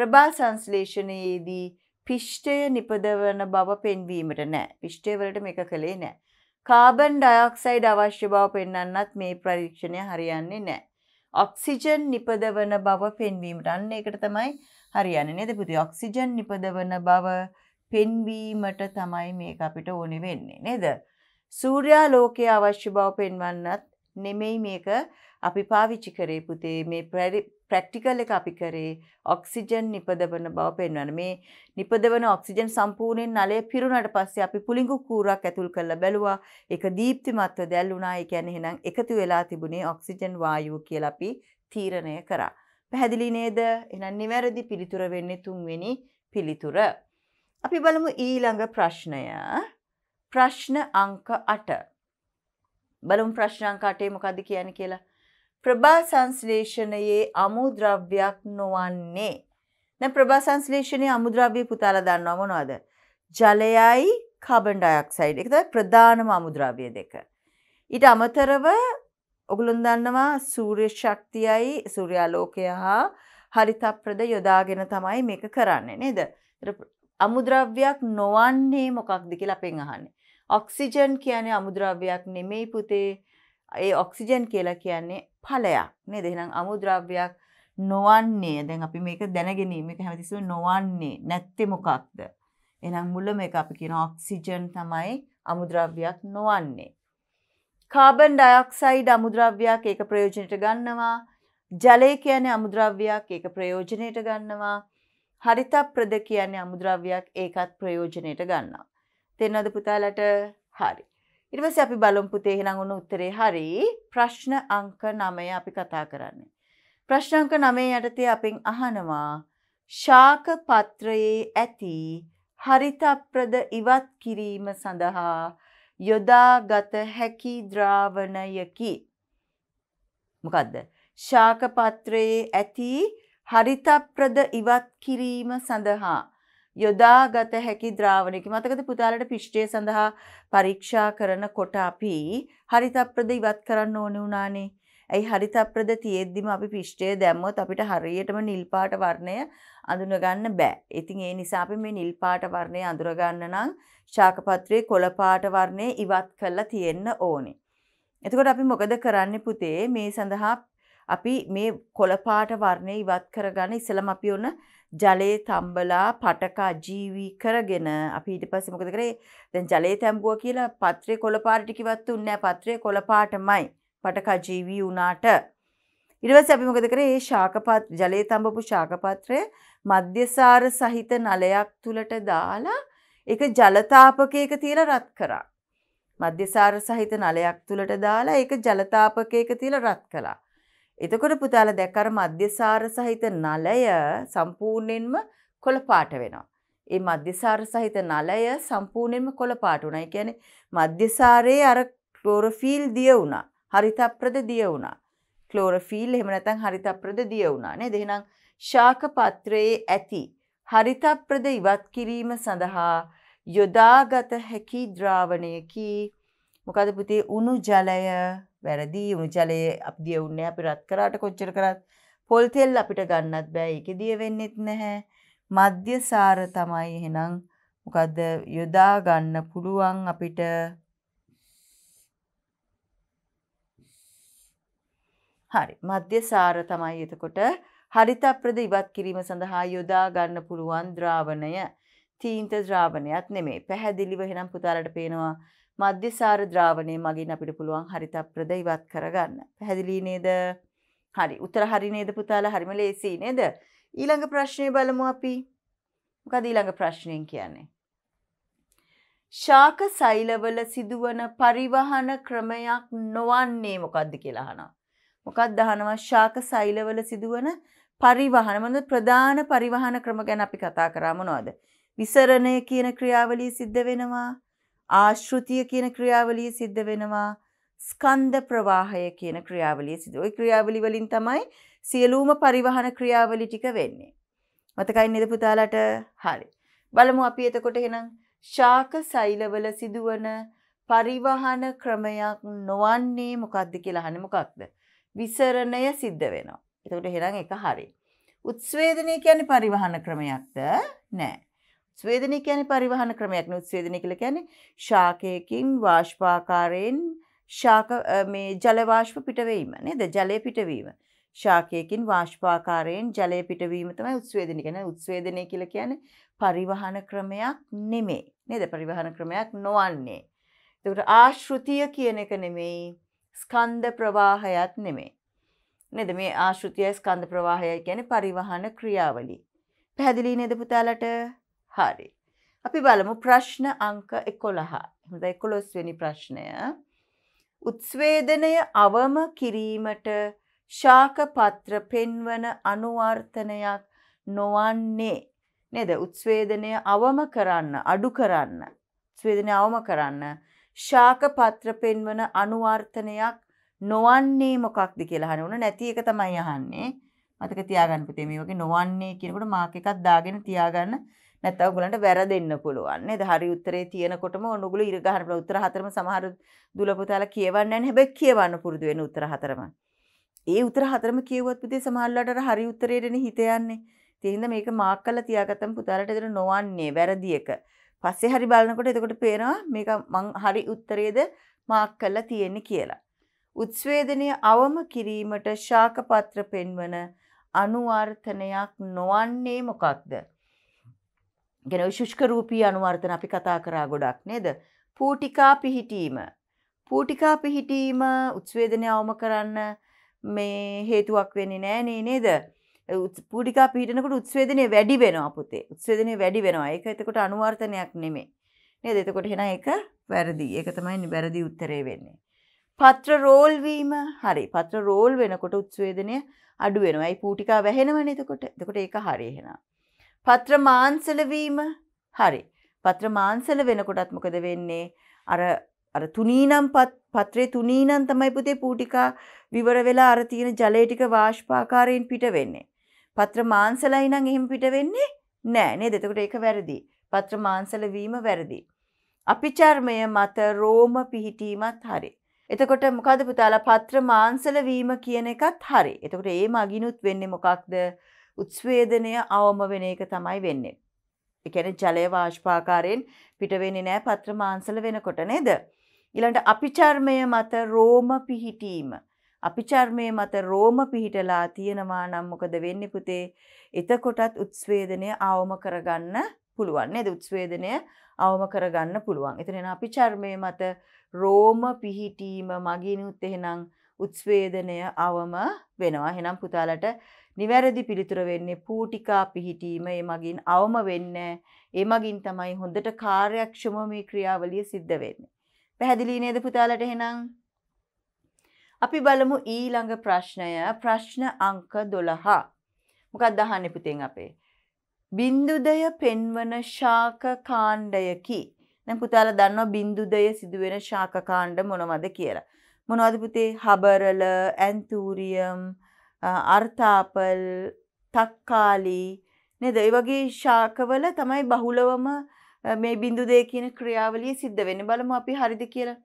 ප්‍රභා සංශ්ලේෂණයේදී පිෂ්ඨය නිපදවන බව පෙන්වීමට නෑ පිෂ්ඨය වලට මේක කළේ නෑ කාබන් ඩයොක්සයිඩ් අවශ්‍ය බව පෙන්වන්නත් මේ පරීක්ෂණය හරියන්නේ නෑ ඔක්සිජන් නිපදවන බව පෙන්වීම රන්න එකට තමයි හරියන නේද පුති ඔක්සිජන් නිපදවන බව පෙන්වීමට තමයි මේක අපිට ඕනෙ වෙන්නේ නේද. සූර්යා ලෝකයේ අවශ්‍ය බව පෙන්වන්නත් නෙමෙයි මේක අපි පාවිච්චි කරේ පුතේ මේ ප්‍රැක්ටිකල් එක අපි කරේ ඔක්සිජන් නිපදවන බව පෙන්වන මේ නිපදවන ඔක්සිජන් සම්පූර්ණයෙන් නලය පිරුණාට පස්සේ අපි පුලිඟු කූරක් ඇතුල් කරලා බැලුවා ඒක දීප්තිමත්ව දැල්ුණා ඒ කියන්නේ එහෙනම් එකතු වෙලා තිබුණේ ඔක්සිජන් වායුව කියලා අපි තීරණය කරා පැහැදිලි නේද එහෙනම් නිවැරදි පිළිතුර වෙන්නේ තුන්වෙනි පිළිතුර අපි බලමු ඊළඟ ප්‍රශ්නය ප්‍රශ්න අංක 8 බලමු ප්‍රශ්න අංක 8 මොකද්ද කියන්නේ කියලා ප්‍රභා සංශ්ලේෂණයේ අමුද්‍රව්‍යයක් නොවන්නේ. දැන් ප්‍රභා සංශ්ලේෂණයේ අමුද්‍රව්‍ය පුතාලා දන්නවා මොනවද? ජලයයි කාබන් ඩයොක්සයිඩ්. ඒක තමයි ප්‍රධානම අමුද්‍රව්‍ය දෙක. ඊට අමතරව ඔගොල්ලොන් දන්නවා සූර්ය ශක්තියයි සූර්යාලෝකය හා හරිතප්‍රද යොදාගෙන තමයි මේක කරන්නේ නේද? අමුද්‍රව්‍යයක් නොවන්නේ මොකක්ද කියලා අපෙන් අහන්නේ. ඔක්සිජන් කියන්නේ අමුද්‍රව්‍යයක් නෙමෙයි පුතේ. ඒ ඔක්සිජන් කියලා කියන්නේ ඵලයක් නේද? එහෙනම් අමුද්‍රව්‍යයක් නොවන්නේ. දැන් අපි මේක දැනගැනීම එක හැමතිස්සෙම නොවන්නේ. නැත්තේ මොකක්ද? එහෙනම් මුල මේක අපි කියන ඔක්සිජන් තමයි අමුද්‍රව්‍යයක් නොවන්නේ. කාබන් ඩයොක්සයිඩ් අමුද්‍රව්‍යයක් ඒක ප්‍රයෝජනට ගන්නවා. ජලය කියන්නේ අමුද්‍රව්‍යයක් ඒක ප්‍රයෝජනයට ගන්නවා. හරිත ප්‍රද කියන්නේ අමුද්‍රව්‍යයක් ඒකත් ප්‍රයෝජනයට ගන්නවා. තේරෙනවද පුතාලට? හරි. ඊට පස්සේ අපි බලමු පුතේ එහෙනම් ඔන්න උත්තරේ හරි ප්‍රශ්න අංක 9 අපි කතා කරන්නේ ප්‍රශ්න අංක 9 යටතේ අපෙන් අහනවා ශාක පත්‍රයේ ඇති හරිතප්‍රද ඉවත් කිරීම සඳහා යොදාගත හැකි ද්‍රාවණයකි මොකද්ද ශාක පත්‍රයේ ඇති හරිතප්‍රද ඉවත් කිරීම සඳහා යොදාගත හැකි ද්‍රාවණයකි. මතකද පුතාලට පිෂ්ඨය සඳහා පරීක්ෂා කරනකොට අපි හරිතප්‍රද ඉවත් කරන්න ඕනේ උනානේ. ඇයි හරිතප්‍රද තියෙද්දිම අපි පිෂ්ඨය දැම්මොත් අපිට හරියටම නිල් පාට වර්ණය අඳුනගන්න බෑ. ඉතින් ඒ නිසා අපි මේ නිල් පාට වර්ණය අඳුරගන්න නම් ශාකපත්‍රයේ කොළ පාට වර්ණය ඉවත් කරලා තියෙන්න ඕනේ. එතකොට අපි මොකද කරන්නේ පුතේ මේ සඳහා අපි මේ කොළපාට වර්ණය ඉවත් කරගන්න ඉසලම අපි ඔන්න ජලයේ තම්බලා පටකා ජීවී කරගෙන අපි ඊට පස්සේ මොකද කරේ දැන් ජලයේ තැම්බුවා කියලා පත්‍රේ කොළපාට ටික ඉවත් වුණේ නැහැ පත්‍රේ කොළපාටමයි පටකා ජීවී වුණාට ඊට පස්සේ අපි මොකද කරේ මේ ශාකපත් ජලයේ තඹපු ශාකපත්‍රය මධ්‍යසාර සහිත නලයක් තුලට දාලා ඒක ජලතාපකයක තියලා රත් කරා මධ්‍යසාර සහිත නලයක් තුලට දාලා ඒක ජලතාපකයක තියලා රත් කළා එතකොට පුතාලා දැක්කර මධ්‍යසාර සහිත නලය සම්පූර්ණයෙන්ම කොළපාට වෙනවා. ඒ මධ්‍යසාර සහිත නලය සම්පූර්ණයෙන්ම කොළපාට වුණා. ඒ කියන්නේ මධ්‍යසාරයේ අර ක්ලෝරොෆිල් දිය වුණා. හරිතප්‍රද දිය වුණා. ක්ලෝරොෆිල් එහෙම නැත්නම් හරිතප්‍රද දිය වුණා නේද? එහෙනම් ශාක පත්‍රයේ ඇති හරිතප්‍රද ඉවත් කිරීම සඳහා යොදාගත හැකි ද්‍රාවණයකී මොකද පුතේ උණු ජලය වැරදි උණු ජලය අපි දියවුන්නේ අපි රත් කරාට කොච්චර කරත් පොල් තෙල් අපිට ගන්නත් බෑ ඒකේ දිය වෙන්නෙත් නැහැ. මධ්‍යසාර තමයි එහෙනම් මොකද්ද යොදා ගන්න පුළුවන් අපිට හරි මධ්‍යසාර තමයි එතකොට හරිතප්‍රද ඉවත් කිරීම සඳහා යොදා ගන්න පුළුවන් ද්‍රාවණය තීන්ත ද්‍රාවණයක් නෙමෙයි. පැහැදිලිව එහෙනම් පුතාලට පේනවා මධ්‍යසාර ද්‍රාවණය මගින් අපිට පුළුවන් හරිතප්‍රද ඉවත් කරගන්න. පැහැදිලි නේද? හරි. උත්තර හරි නේද පුතාලා? හරිම ලේසි නේද? ඊළඟ ප්‍රශ්නේ බලමු අපි. මොකද ඊළඟ ප්‍රශ්නෙන් කියන්නේ? ශාක සෛලවල සිදුවන පරිවහන ක්‍රමයක් නොවන්නේ මොකද්ද කියලා අහනවා. මොකක්ද අහනවා ශාක සෛලවල සිදුවන පරිවහන මොන ප්‍රධාන පරිවහන ක්‍රම ගැන අපි කතා කරා මොනවද? විසරණය කියන ක්‍රියාවලිය සිද්ධ වෙනවා. ආශෘතිය කියන ක්‍රියාවලිය සිද්ධ වෙනවා ස්කන්ධ ප්‍රවාහය කියන ක්‍රියාවලිය සිද්ධ. ওই ක්‍රියාවලි වලින් තමයි සියලුම පරිවහන ක්‍රියාවලි ටික වෙන්නේ. මතකයි නේද පුතාලට? හරි. බලමු අපි එතකොට එහෙනම් ශාක සෛලවල සිදුවන පරිවහන ක්‍රමයක් නොවන්නේ මොකක්ද කියලා අහන්නේ මොකක්ද? විසරණය සිද්ධ වෙනවා. එතකොට එහෙනම් එක හරි. උත්ස්වේදනය කියන්නේ පරිවහන ක්‍රමයක්ද? නෑ. ස්වේදනය කියන්නේ පරිවහන ක්‍රමයක් නෙවෙයි ස්වේදනය කියලා කියන්නේ ශාකයකින් වාෂ්පාකාරයෙන් ශාක මේ ජල වාෂ්ප පිටවීම නේද ජලය පිටවීම ශාකයකින් වාෂ්පාකාරයෙන් ජලය පිටවීම තමයි උත්ස්වේදනය කියන්නේ උත්ස්වේදනය කියලා කියන්නේ පරිවහන ක්‍රමයක් නෙමෙයි නේද පරිවහන ක්‍රමයක් නොවන්නේ එතකොට ආශෘතිය කියන එක නෙමෙයි ස්කන්ධ ප්‍රවාහයත් නෙමෙයි නේද මේ ආශෘතිය ස්කන්ධ ප්‍රවාහයයි කියන්නේ පරිවහන ක්‍රියාවලිය පැහැදිලි නේද පුතාලට හරි. අපි බලමු ප්‍රශ්න අංක එකොළහා හොඳ එකොළොස්වෙනි ප්‍රශ්නය උත්ස්වේදනය අවම කිරීමට ශාකපත්‍ර පෙන්වන අනුවර්තනයක් නොවන්නේ නේද උත්ස්වේදනය අවම කරන්න අඩු කරන්න ස්වේදනය අවම කරන්න ශාකපත්‍ර පෙන්වන අනුවර්තනයක් නොවන්නේ මොකක්ද කියලා හනවන නැති එක තමයි අහන්නේ මතක තියාගන්න පුතේ මේ වගේ නොවන්නේ කියනකොට මාක් එකක් දාගෙන තියාගන්න නැත්නම් ඔයගලන්ට වැරදෙන්න පුළුවන් නේද? හරි උත්තරේ තියෙනකොටම ඔනුගල ඉර ගන්න බල උත්තර හතරම සමහර දුලපොතාලා කියවන්නේ නැහැ. හැබැයි කියවන්න පුරුදු වෙන උත්තර හතරම. ඒ උත්තර හතරම කියවුවත් පුතේ සමහරලාට අර හරි උත්තරේනේ හිත යන්නේ. ඉතින් මේක මාක් කරලා තියාගත්තම පුතාලට ඒතර නොවන්නේ වැරදි එක. පස්සේ හරි බලනකොට එතකොට පේනවා මේක මං හරි උත්තරේද මාක් කරලා තියෙන්නේ කියලා. උත්ස්වේදනය අවම කිරීමට ශාකපත්‍ර පෙන්වන අනුවර්තනයක් නොවන්නේ මොකක්ද? ගැන ශුෂ්කරූපී අනුවර්තන අපි කතා කරා ගොඩක් නේද. පූටිකා පිහිටීම. පූටිකා පිහිටීම උත්ස්වේදනය අවම කරන්න මේ හේතුවක් වෙන්නේ නෑනේ නේද. පූටිකා පිහිටනකට උත්ස්වේදනය වැඩි වෙන අපතේ උත්ස්වේදනය වැඩි වෙනවා එක එතකොට අනුවර්තනයක් නෙමේ. නේද එතකොට හෙන එක වැරදි ඒක තමයි වැරදි උත්තරේ වෙන්නේ. පත්‍ර රෝල්වීම හරි පත්‍ර රෝල් වෙනකොට උත්ස්වේදනය අඩුවෙනවයි පූටිකා වැහෙනවන එතකොට එතකොට ඒක හරිහෙනවා. පත්‍ර මාංශල වීම හරි. පත්‍ර මාංශල වෙනකොටත් මොකද වෙන්නේ? අර අර තුනීනම් පත්‍රේ තුනීනම් තමයි පුතේ පූටිකා විවර වෙලා අර තියෙන ජලය ටික වාෂ්පාකාරයෙන් පිට වෙන්නේ. පත්‍ර මාංශලයි නම් එහෙම පිට වෙන්නේ නෑ නේද? එතකොට ඒක වැරදි. පත්‍ර මාංශල වීම වැරදි. අපි චර්මය මත රෝම පිහිටීමත් හරි. එතකොට මොකද පුතාලා පත්‍ර මාංශල වීම කියන එකත් හරි. එතකොට ඒ මගිනුත් වෙන්නේ මොකක්ද? උත්ස්වේදනය අවම වෙන එක තමයි වෙන්නේ. ඒ කියන්නේ ජලය වාෂ්පාකාරයෙන් පිට වෙන්නේ නැහැ පත්‍ර මාංශල වෙනකොට නේද? ඊළඟට අපිචර්මය මත රෝම පිහිටීම. අපිචර්මය මත රෝම පිහිටලා තියෙනවා නම් මොකද වෙන්නේ පුතේ? එතකොටත් උත්ස්වේදනය අවම කරගන්න පුළුවන් නේද? උත්ස්වේදනය අවම කරගන්න පුළුවන්. එතන එන අපිචර්මය මත රෝම පිහිටීම මගිනුත් එහෙනම් උත්ස්වේදනය අවම වෙනවා. එහෙනම් පුතාලට නිවැරදි පිළිතුර වෙන්නේ පූටිකා පිහිටීම ඒ මගින් අවම වෙන්නේ ඒ මගින් තමයි හොඳට කාර්යක්ෂම මේ ක්‍රියාවලිය සිද්ධ වෙන්නේ. පැහැදිලි නේද පුතාලට එහෙනම්? අපි බලමු ඊළඟ ප්‍රශ්නය ප්‍රශ්න අංක 12. මොකක්ද අහන්නේ පුතෙන් අපේ? බින්දුදය පෙන්වන ශාක කාණ්ඩයකි. දැන් පුතාලා දන්නවා බින්දුදය සිදුවෙන ශාක කාණ්ඩ මොනවද කියලා. මොනවද පුතේ? හබරල, ඇන්තූරියම්, අර්ථාපල් තක්කාලී නේද ඒ වගේ ශාකවල තමයි බහුලවම මේ බිඳු දෙය කියන ක්‍රියාවලිය සිද්ධ වෙන්නේ බලමු අපි හරිද කියලා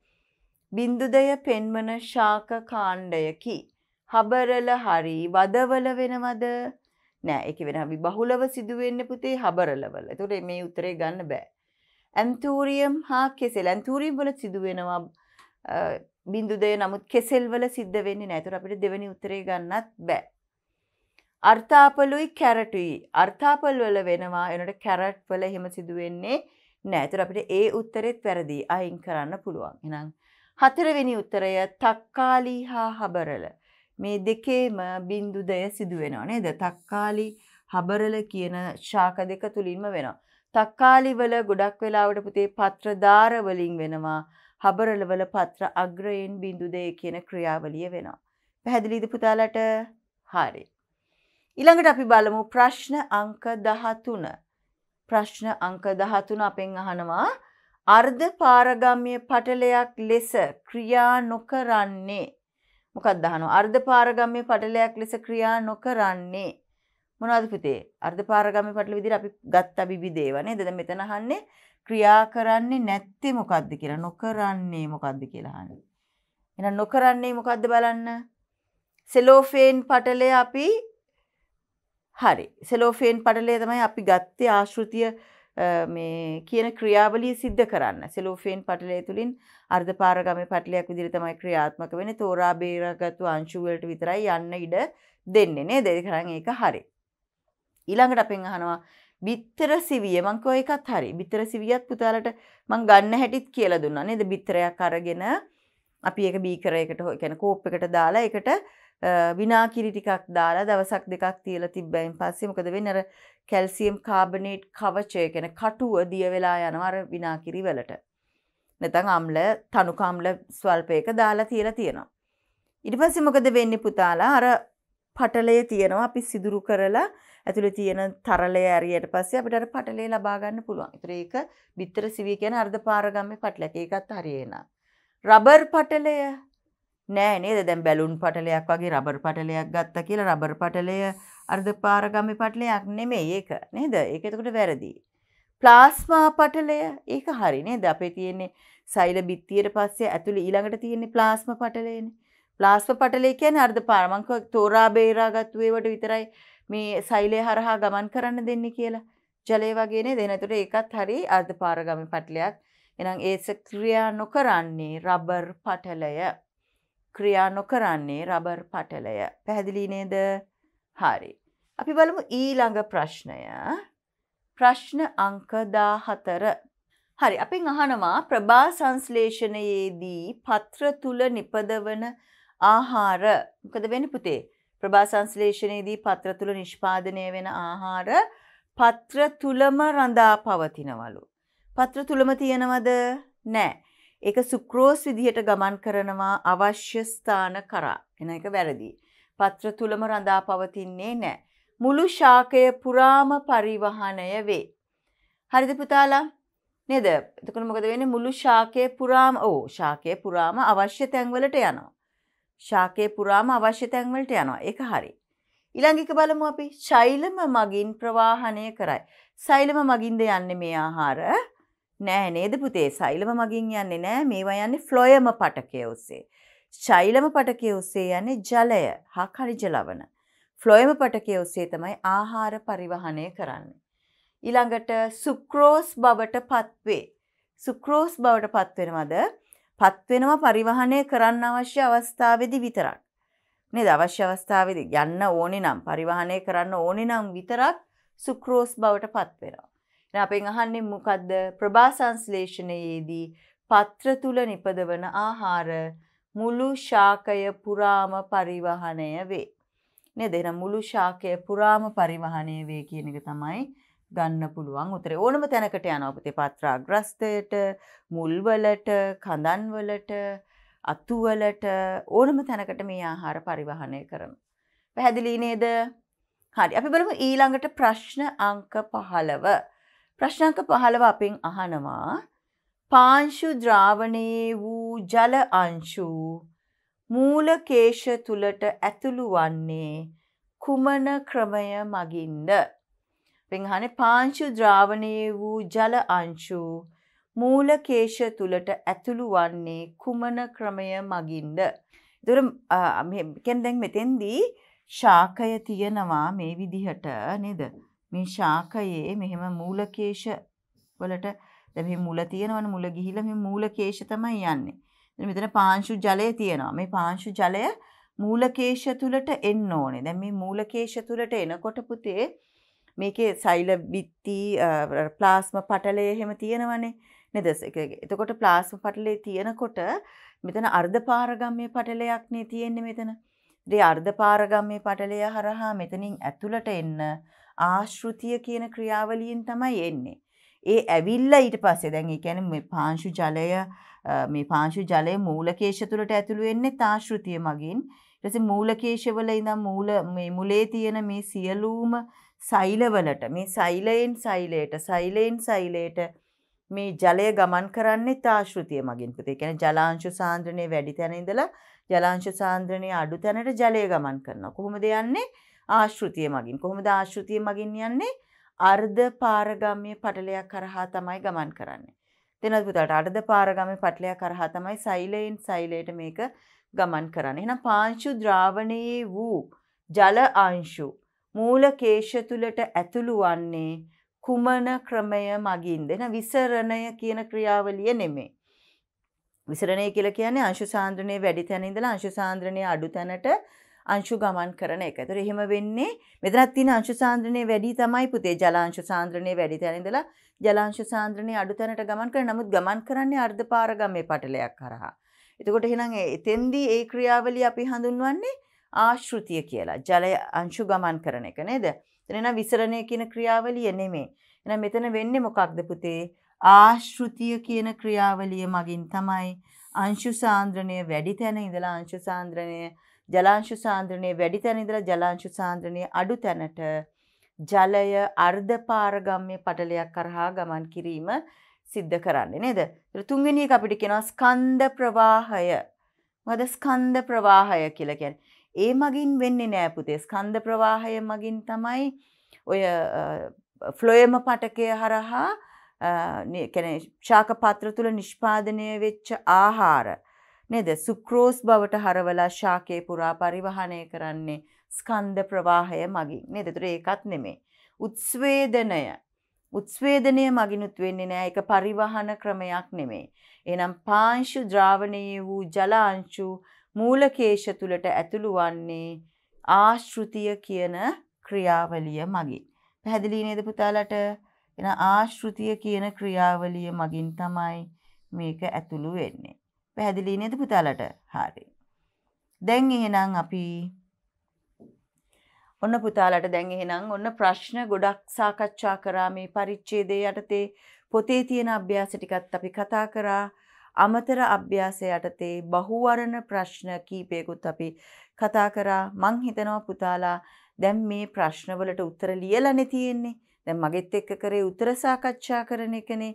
බිඳු දෙය පෙන්වන ශාක කාණ්ඩයකි හබරල හරි වදවල වෙනවද නෑ ඒක වෙන අපි බහුලව සිදුවෙන්න පුතේ හබරලවල. එතකොට මේ උත්තරේ ගන්න බෑ. ඇන්තූරියම් හා කෙසෙල් ඇන්තූරියම් වල සිදුවෙනවා බිඳුදය නමුත් කෙසෙල්වල සිද්ධ වෙන්නේ නැතුර අපිට දෙවැනි උත්තරේ ගන්නත් බෑ. අර්ථාපලුයි කැරටුයි අර්ථාපල්වල වෙනවා එනට කැරට් වල හෙම සිදුවෙන්නේ නෑතුර අපිට ඒ උත්තරෙත් වැරදි අයින් කරන්න පුළුවන් එනම්. හතරවෙනි උත්තරය තක්කාලී හා හබරල මේ දෙකේම බින්දුදය සිදුවෙනවා නේද තක්කාලි හබරල කියන ශාක දෙක තුළින්ම වෙනවා. තක්කාලිවල ගොඩක් වෙලාවට පුතේ පත්‍රධාරවලින් වෙනවා හබරලවල පත්‍ර අග්‍රයෙන් බිඳුදය කියන ක්‍රියාවලිය වෙනවා. පැහැදිලිද පුතාලට හාරි. ඉළඟට අපි බලමු ප්‍රශ්න අංක දහතුන. ප්‍රශ්න අංක දහතුන අපෙන් අහනවා අර්ධ පාරගම්ය පටලයක් ලෙස ක්‍රියා නොකරන්නේ. මොකක් දහන අර්ධ පාරගම්ය පටලයක් ලෙස ක්‍රියා නොකරන්නේ. මොනවද පුතේ අර්ධ පාරගම්ය පටල විදිහට අපි ගත්ත බිබි දේවනේ. එතන මෙතන අහන්නේ ක්‍රියා කරන්නේ නැත්තේ මොකද්ද කියලා නොකරන්නේ මොකද්ද කියලා අහන්නේ. එහෙනම් නොකරන්නේ මොකද්ද බලන්න. සෙලෝෆේන් පටලය අපි හරි. සෙලෝෆේන් පටලය තමයි අපි ගත්තේ ආශෘතිය මේ කියන ක්‍රියාවලිය සිද්ධ කරන්න. සෙලෝෆේන් පටලය තුලින් අර්ධපාරගමේ පටලයක් විදිහට තමයි ක්‍රියාත්මක වෙන්නේ. තෝරා බේරාගත්තු අංශු වලට විතරයි යන්න ඉඩ දෙන්නේ නේද? ඒක කරන් ඒක හරි. ඊළඟට අපෙන් අහනවා බිත්තර සිවිය මං කිව්වා ඒකත් හරි. බිත්තර සිවියත් පුතාලට මං ගන්න හැටිත් කියලා දුන්නා නේද? බිත්තරයක් අරගෙන අපි ඒක බීකරයකට හො කියන්නේ කෝප් එකට දාලා ඒකට විනාකිරි ටිකක් දාලා දවසක් දෙකක් තියලා තිබ්බයින් පස්සේ මොකද වෙන්නේ අර කැල්සියම් කාබනේට් කවචය කියන කටුව දිය වෙලා යනවා අර විනාකිරි වලට. නැත්නම් අම්ල තණුකාම්ල ස්වල්පයක දාලා තියලා තියෙනවා. ඊට පස්සේ මොකද වෙන්නේ පුතාලා අර පටලය තියෙනවා අපි සිදුරු කරලා ඇතුළේ තියෙන තරලය ඇරියට පස්සේ අපිට අර පටලය ලබා ගන්න පුළුවන්. ඒතර ඒක bitter සිවිය කියන අර්ධපාරගම්මේ පටලයක්. ඒකත් හරියේනා. රබර් පටලය නෑ නේද? දැන් බැලුන් පටලයක් වගේ රබර් පටලයක් ගත්තා කියලා රබර් පටලය අර්ධපාරගම්මේ පටලයක් නෙමෙයි ඒක. නේද? ඒක එතකොට වැරදි. ප්ලාස්මා පටලය ඒක හරි නේද? අපේ තියෙන්නේ සෛල බිත්තියට පස්සේ ඇතුළේ ඊළඟට තියෙන්නේ ප්ලාස්මා පටලයනේ. ප්ලාස්ම පටලේ කියන්නේ අර්ධ පාරමංක තෝරා බේරා ගත්තු ඒවට විතරයි මේ සෛලය හරහා ගමන් කරන්න දෙන්නේ කියලා. ජලය වගේ නේද? එනතකොට ඒකත් හරි අර්ධපාරගාමී පටලයක්. එහෙනම් ඒස ක්‍රියා නොකරන්නේ රබර් පටලය. ක්‍රියා නොකරන්නේ රබර් පටලය. පැහැදිලි නේද? හරි. අපි බලමු ඊළඟ ප්‍රශ්නය. ප්‍රශ්න අංක 14. හරි, අපෙන් අහනවා ප්‍රභා සංශ්ලේෂණයේදී පත්‍ර තුල නිපදවන ආහාර මොකද වෙන්නේ පුතේ? ප්‍රභා සංශ්ලේෂණයේදී පත්‍ර තුල නිෂ්පාදනය වෙන ආහාර පත්‍ර තුලම රඳා පවතිනවලු. පත්‍ර තුලම තියෙනවද? නැහැ. ඒක සුක්‍රෝස් විදිහට ගමන් කරනවා අවශ්‍ය ස්ථාන කරා. එන එක වැරදි. පත්‍ර තුලම රඳා පවතින්නේ නැහැ. මුළු ශාකය පුරාම පරිවහනය වේ. හරිද පුතාලා? නේද? එතකොට මොකද වෙන්නේ? මුළු ශාකය පුරාම ඕ ශාකය පුරාම අවශ්‍ය තැන්වලට යනවා. ශාකය පුරාම අවශ්‍ය තැන්වලට යනවා. ඒක හරි. ඊළඟ එක බලමු අපි. ශෛලම මගින් ප්‍රවාහණය කරයි. ශෛලම මගින්ද යන්නේ මේ ආහාර? නෑ නේද පුතේ? ශෛලම මගින් යන්නේ නෑ. මේවා යන්නේ ෆ්ලොයම පටකය ඔස්සේ. ශෛලම පටකය ඔස්සේ යන්නේ ජලය හා ඛනිජ ලවණ. ෆ්ලොයම පටකය ඔස්සේ තමයි ආහාර පරිවහණය කරන්නේ. ඊළඟට සුක්‍රෝස් බවට පත්වේ. සුක්‍රෝස් බවට පත්වෙනවද? පත්වෙනවා පරිවහනය කරන්න අවශ්‍ය අවස්ථාවදි විතරක්. නේ දවශ්‍ය අවස්ථාවදි යන්න ඕනි නම් පරිවහනය කරන්න ඕනි නම් විතරක් සුක්‍රෝස් බවට පත්වෙනවා. එ අපෙන් අහන්නේ මොකක්ද ප්‍රභාසංස්ලේෂණයේදී පත්‍ර තුළ නිපදවන ආහාර මුළු ශාකය පුරාම පරිවහනය වේ. නේ දෙන මුළු ශාකය පුරාම පරිවහනය වේ කියන එක තමයි ගන්න පුළුවන් උතරේ ඕනම තැනකට යනපතේ පත්‍රාග්‍රස්ථයට මුල්වලට කඳන්වලට අතුවලට ඕනම තැනකට මේ ආහාර පරිවහනය කරන. පැහැදිලි නේද හරි අපි බලමු ඊළඟට ප්‍රශ්න අංක පහළව ප්‍රශ්නංක පහළව අපෙන් අහනවා පාංශු ද්‍රාවණයේ වූ ජල අංශු මූලකේශ තුළට ඇතුළු වන්නේ කුමන ක්‍රමය මගින්ද පෙන්හනේ පාංශු ද්‍රාවණයේ වූ ජල අංශු මූල කේශ තුලට ඇතුළු වන්නේ කුමන ක්‍රමය මගින්ද? ඒතර මෙකෙන් දැන් මෙතෙන්දී ශාකය තියනවා මේ විදිහට නේද? මේ ශාකයේ මෙහෙම මූල කේශ වලට දැන් මේ මුල තියෙනවනේ මුල ගිහිලා මේ මූල කේශ තමයි යන්නේ. දැන් මෙතන පාංශු ජලය තියෙනවා. මේ පාංශු ජලය මූලකේශ තුලට එන්න ඕනේ. දැන් මේ මූලකේශ තුලට එනකොට පුතේ මේකේ සෛල බිත්ති ප්ලාස්ම පටලය එහෙම තියෙනවනේ නේද එතකොට ප්ලාස්ම පටලේ තියෙනකොට මෙතන අර්ධපාරගම්‍ය පටලයක්නේ තියෙන්නේ මෙතන. ඒ අර්ධපාරගම්‍ය පටලය හරහා මෙතනින් ඇතුළට එන්න ආශෘතිය කියන ක්‍රියාවලියෙන් තමයි එන්නේ. ඒ ඇවිල්ල ඊට පස්සේ දැන් ඒ කියන්නේ මේ පාංශු ජලය මේ පාංශු ජලය මූලකේශ තුලට ඇතුළු වෙන්නේ තාශෘතිය මගින් ඊට පස්සේ මූලකේශවල ඉඳන් මූල මේ මුලේ තියෙන මේ සියලුම සෛලවලට මේ සෛලයෙන් සෛලයට සෛලයෙන් සෛලයට මේ ජලය ගමන් කරන්නේ තාශෘතිය මගින් පුතේ. කියන්නේ ජලාංශ සාන්ද්‍රණය වැඩි තැන ඉඳලා ජලාංශ සාන්ද්‍රණය අඩු තැනට ජලය ගමන් කරනවා. කොහොමද යන්නේ? ආශෘතිය මගින්. කොහොමද ආශෘතිය මගින් යන්නේ? අර්ධ පාරගම්‍ය පටලයක් කරහා තමයි ගමන් කරන්නේ. දෙනත් පුතාට අර්ධ පාරගම්‍ය පටලයක් කරහා තමයි සෛලයෙන් සෛලයට මේක ගමන් කරන්නේ. එහෙනම් පාංශු ද්‍රාවණයේ වූ ජල අංශු මූලකේශ තුලට ඇතුළු වන්නේ කුමන ක්‍රමය මගින්ද? එන විසරණය කියන ක්‍රියාවලිය නෙමෙයි. විසරණය කියලා කියන්නේ අංශු සාන්ද්‍රණයේ වැඩි තැන ඉඳලා අංශු සාන්ද්‍රණයේ අඩු තැනට අංශු ගමන් කරන එක. ඒතර එහෙම වෙන්නේ මෙතනක් තියෙන අංශු සාන්ද්‍රණය වැඩි තමයි පුතේ ජලාංශු සාන්ද්‍රණය වැඩි තැන ඉඳලා ජලාංශු සාන්ද්‍රණය අඩු තැනට ගමන් කරන නමුත් ගමන් කරන්නේ අර්ධපාරගමේ පටලයක් කරහා. එතකොට එහෙනම් එතෙන්දී ඒ ක්‍රියාවලිය අපි හඳුන්වන්නේ ආශෘතිය කියලා ජලය අංශු ගමන් කරන එක නේද එනම් විසරණය කියන ක්‍රියාවලිය නෙමේ එනම් මෙතන වෙන්නේ මොකක්ද පුතේ ආශෘතිය කියන ක්‍රියාවලිය මගින් තමයි අංශු සාන්ද්‍රණය වැඩි තැන ඉඳලා අංශු සාන්ද්‍රණය ජලාංශු සාන්ද්‍රණය වැඩි තැන ඉඳලා ජලාංශු සාන්ද්‍රණය අඩු තැනට ජලය අර්ධපාරගම්‍ය පටලයක් කරහා ගමන් කිරීම සිද්ධ කරන්නේ නේද? ඒතර තුන්වෙනි එක අපිට කියනවා ස්කන්ධ ප්‍රවාහය. මොකද ස්කන්ධ ප්‍රවාහය කියලා කියන්නේ? ඒ මගින් වෙන්නේ නෑ පුතේ ස්කන්ධ ප්‍රවාහය මගින් තමයි ඔය ෆ්ලොයම පටකය හරහා ශාක පත්‍ර තුළ නිෂ්පාදනය වෙච්ච ආහාර නේද සුක්‍රෝස් බවට හරවලා ශාකයේ පුරා පරිවහනය කරන්නේ ස්කන්ධ ප්‍රවාහය මගින් නේද ඒතර ඒකත් නෙමේ උත්ස්වේදනය උත්ස්වේදනය මගිනුත් වෙන්නේ නෑ එක පරිවහන ක්‍රමයක් නෙමේ. එනම් පාංශු ද්‍රාවණයේ වූ ජලාංශු මූලකේශ තුලට ඇතුළු වන්නේ ආශෘතිය කියන ක්‍රියාවලිය මගින්. පැහැදිලි නේද පුතාලට? එන ආශෘතිය කියන ක්‍රියාවලිය මගින් තමයි මේක ඇතුළු වෙන්නේ. පැහැදිලි නේද පුතාලට? හරි. දැන් එහෙනම් අපි ඔන්න පුතාලට දැන් එහෙනම් ඔන්න ප්‍රශ්න ගොඩක් සාකච්ඡා කරා මේ පරිච්ඡේදයේ යටතේ පොතේ තියෙන අභ්‍යාස ටිකත් අපි කතා කරා. අමතර අභ්‍යාස යටතේ බහුවරණ ප්‍රශ්න කීපයකුත් අපි කතා කරා මං හිතනවා පුතාලා දැන් මේ ප්‍රශ්නවලට උත්තර ලියලානේ තියෙන්නේ. දැන් මගෙත් එක්ක කරේ උත්තර සාකච්ඡා කරන එකනේ.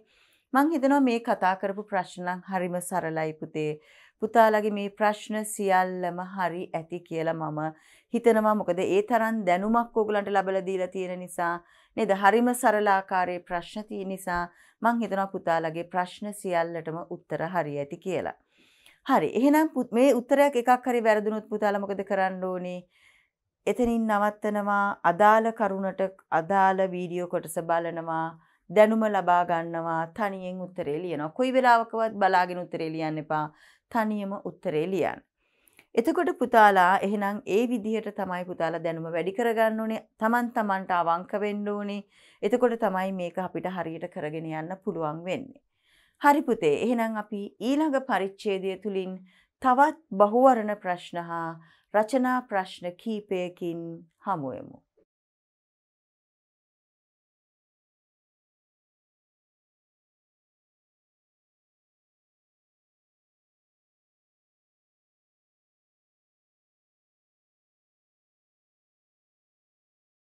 මං හිතනවා මේ කතා කරපු ප්‍රශ්න නම් හරිම සරලයි පුතේ. පුතාලගේ මේ ප්‍රශ්න සියල්ලම හරි ඇති කියලා මම හිතනවා. මොකද ඒ තරම් දැනුමක් ඕගලන්ට ලැබලා දීලා තියෙන නිසා නේද? හරිම සරල ආකාරයේ ප්‍රශ්න තියෙන නිසා මම හිතනවා පුතාලගේ ප්‍රශ්න සියල්ලටම උත්තර හරි ඇති කියලා. හරි. එහෙනම් මේ උත්තරයක් එකක් හරි වැරදුනොත් පුතාලා මොකද කරන්න ඕනේ? එතනින් නවත්තනවා අදාළ කරුණට අදාළ වීඩියෝ කොටස බලනවා දැනුම ලබා ගන්නවා තනියෙන් උත්තරේ ලියනවා. කොයි වෙලාවකවත් බලාගෙන උත්තරේ ලියන්න එපා. තනියම උත්තරේ ලියන්න. එතකොට පුතාලා එහෙනම් ඒ විදිහට තමයි පුතාලා දැනුම වැඩි කරගන්න ඕනේ. Taman tamanට අවංක වෙන්න ඕනේ. එතකොට තමයි මේක අපිට හරියට කරගෙන යන්න පුළුවන් වෙන්නේ. හරි පුතේ. එහෙනම් අපි ඊළඟ පරිච්ඡේදය තුලින් තවත් බහුවරණ ප්‍රශ්න හා රචනා ප්‍රශ්න කීපයකින් හමුවෙමු.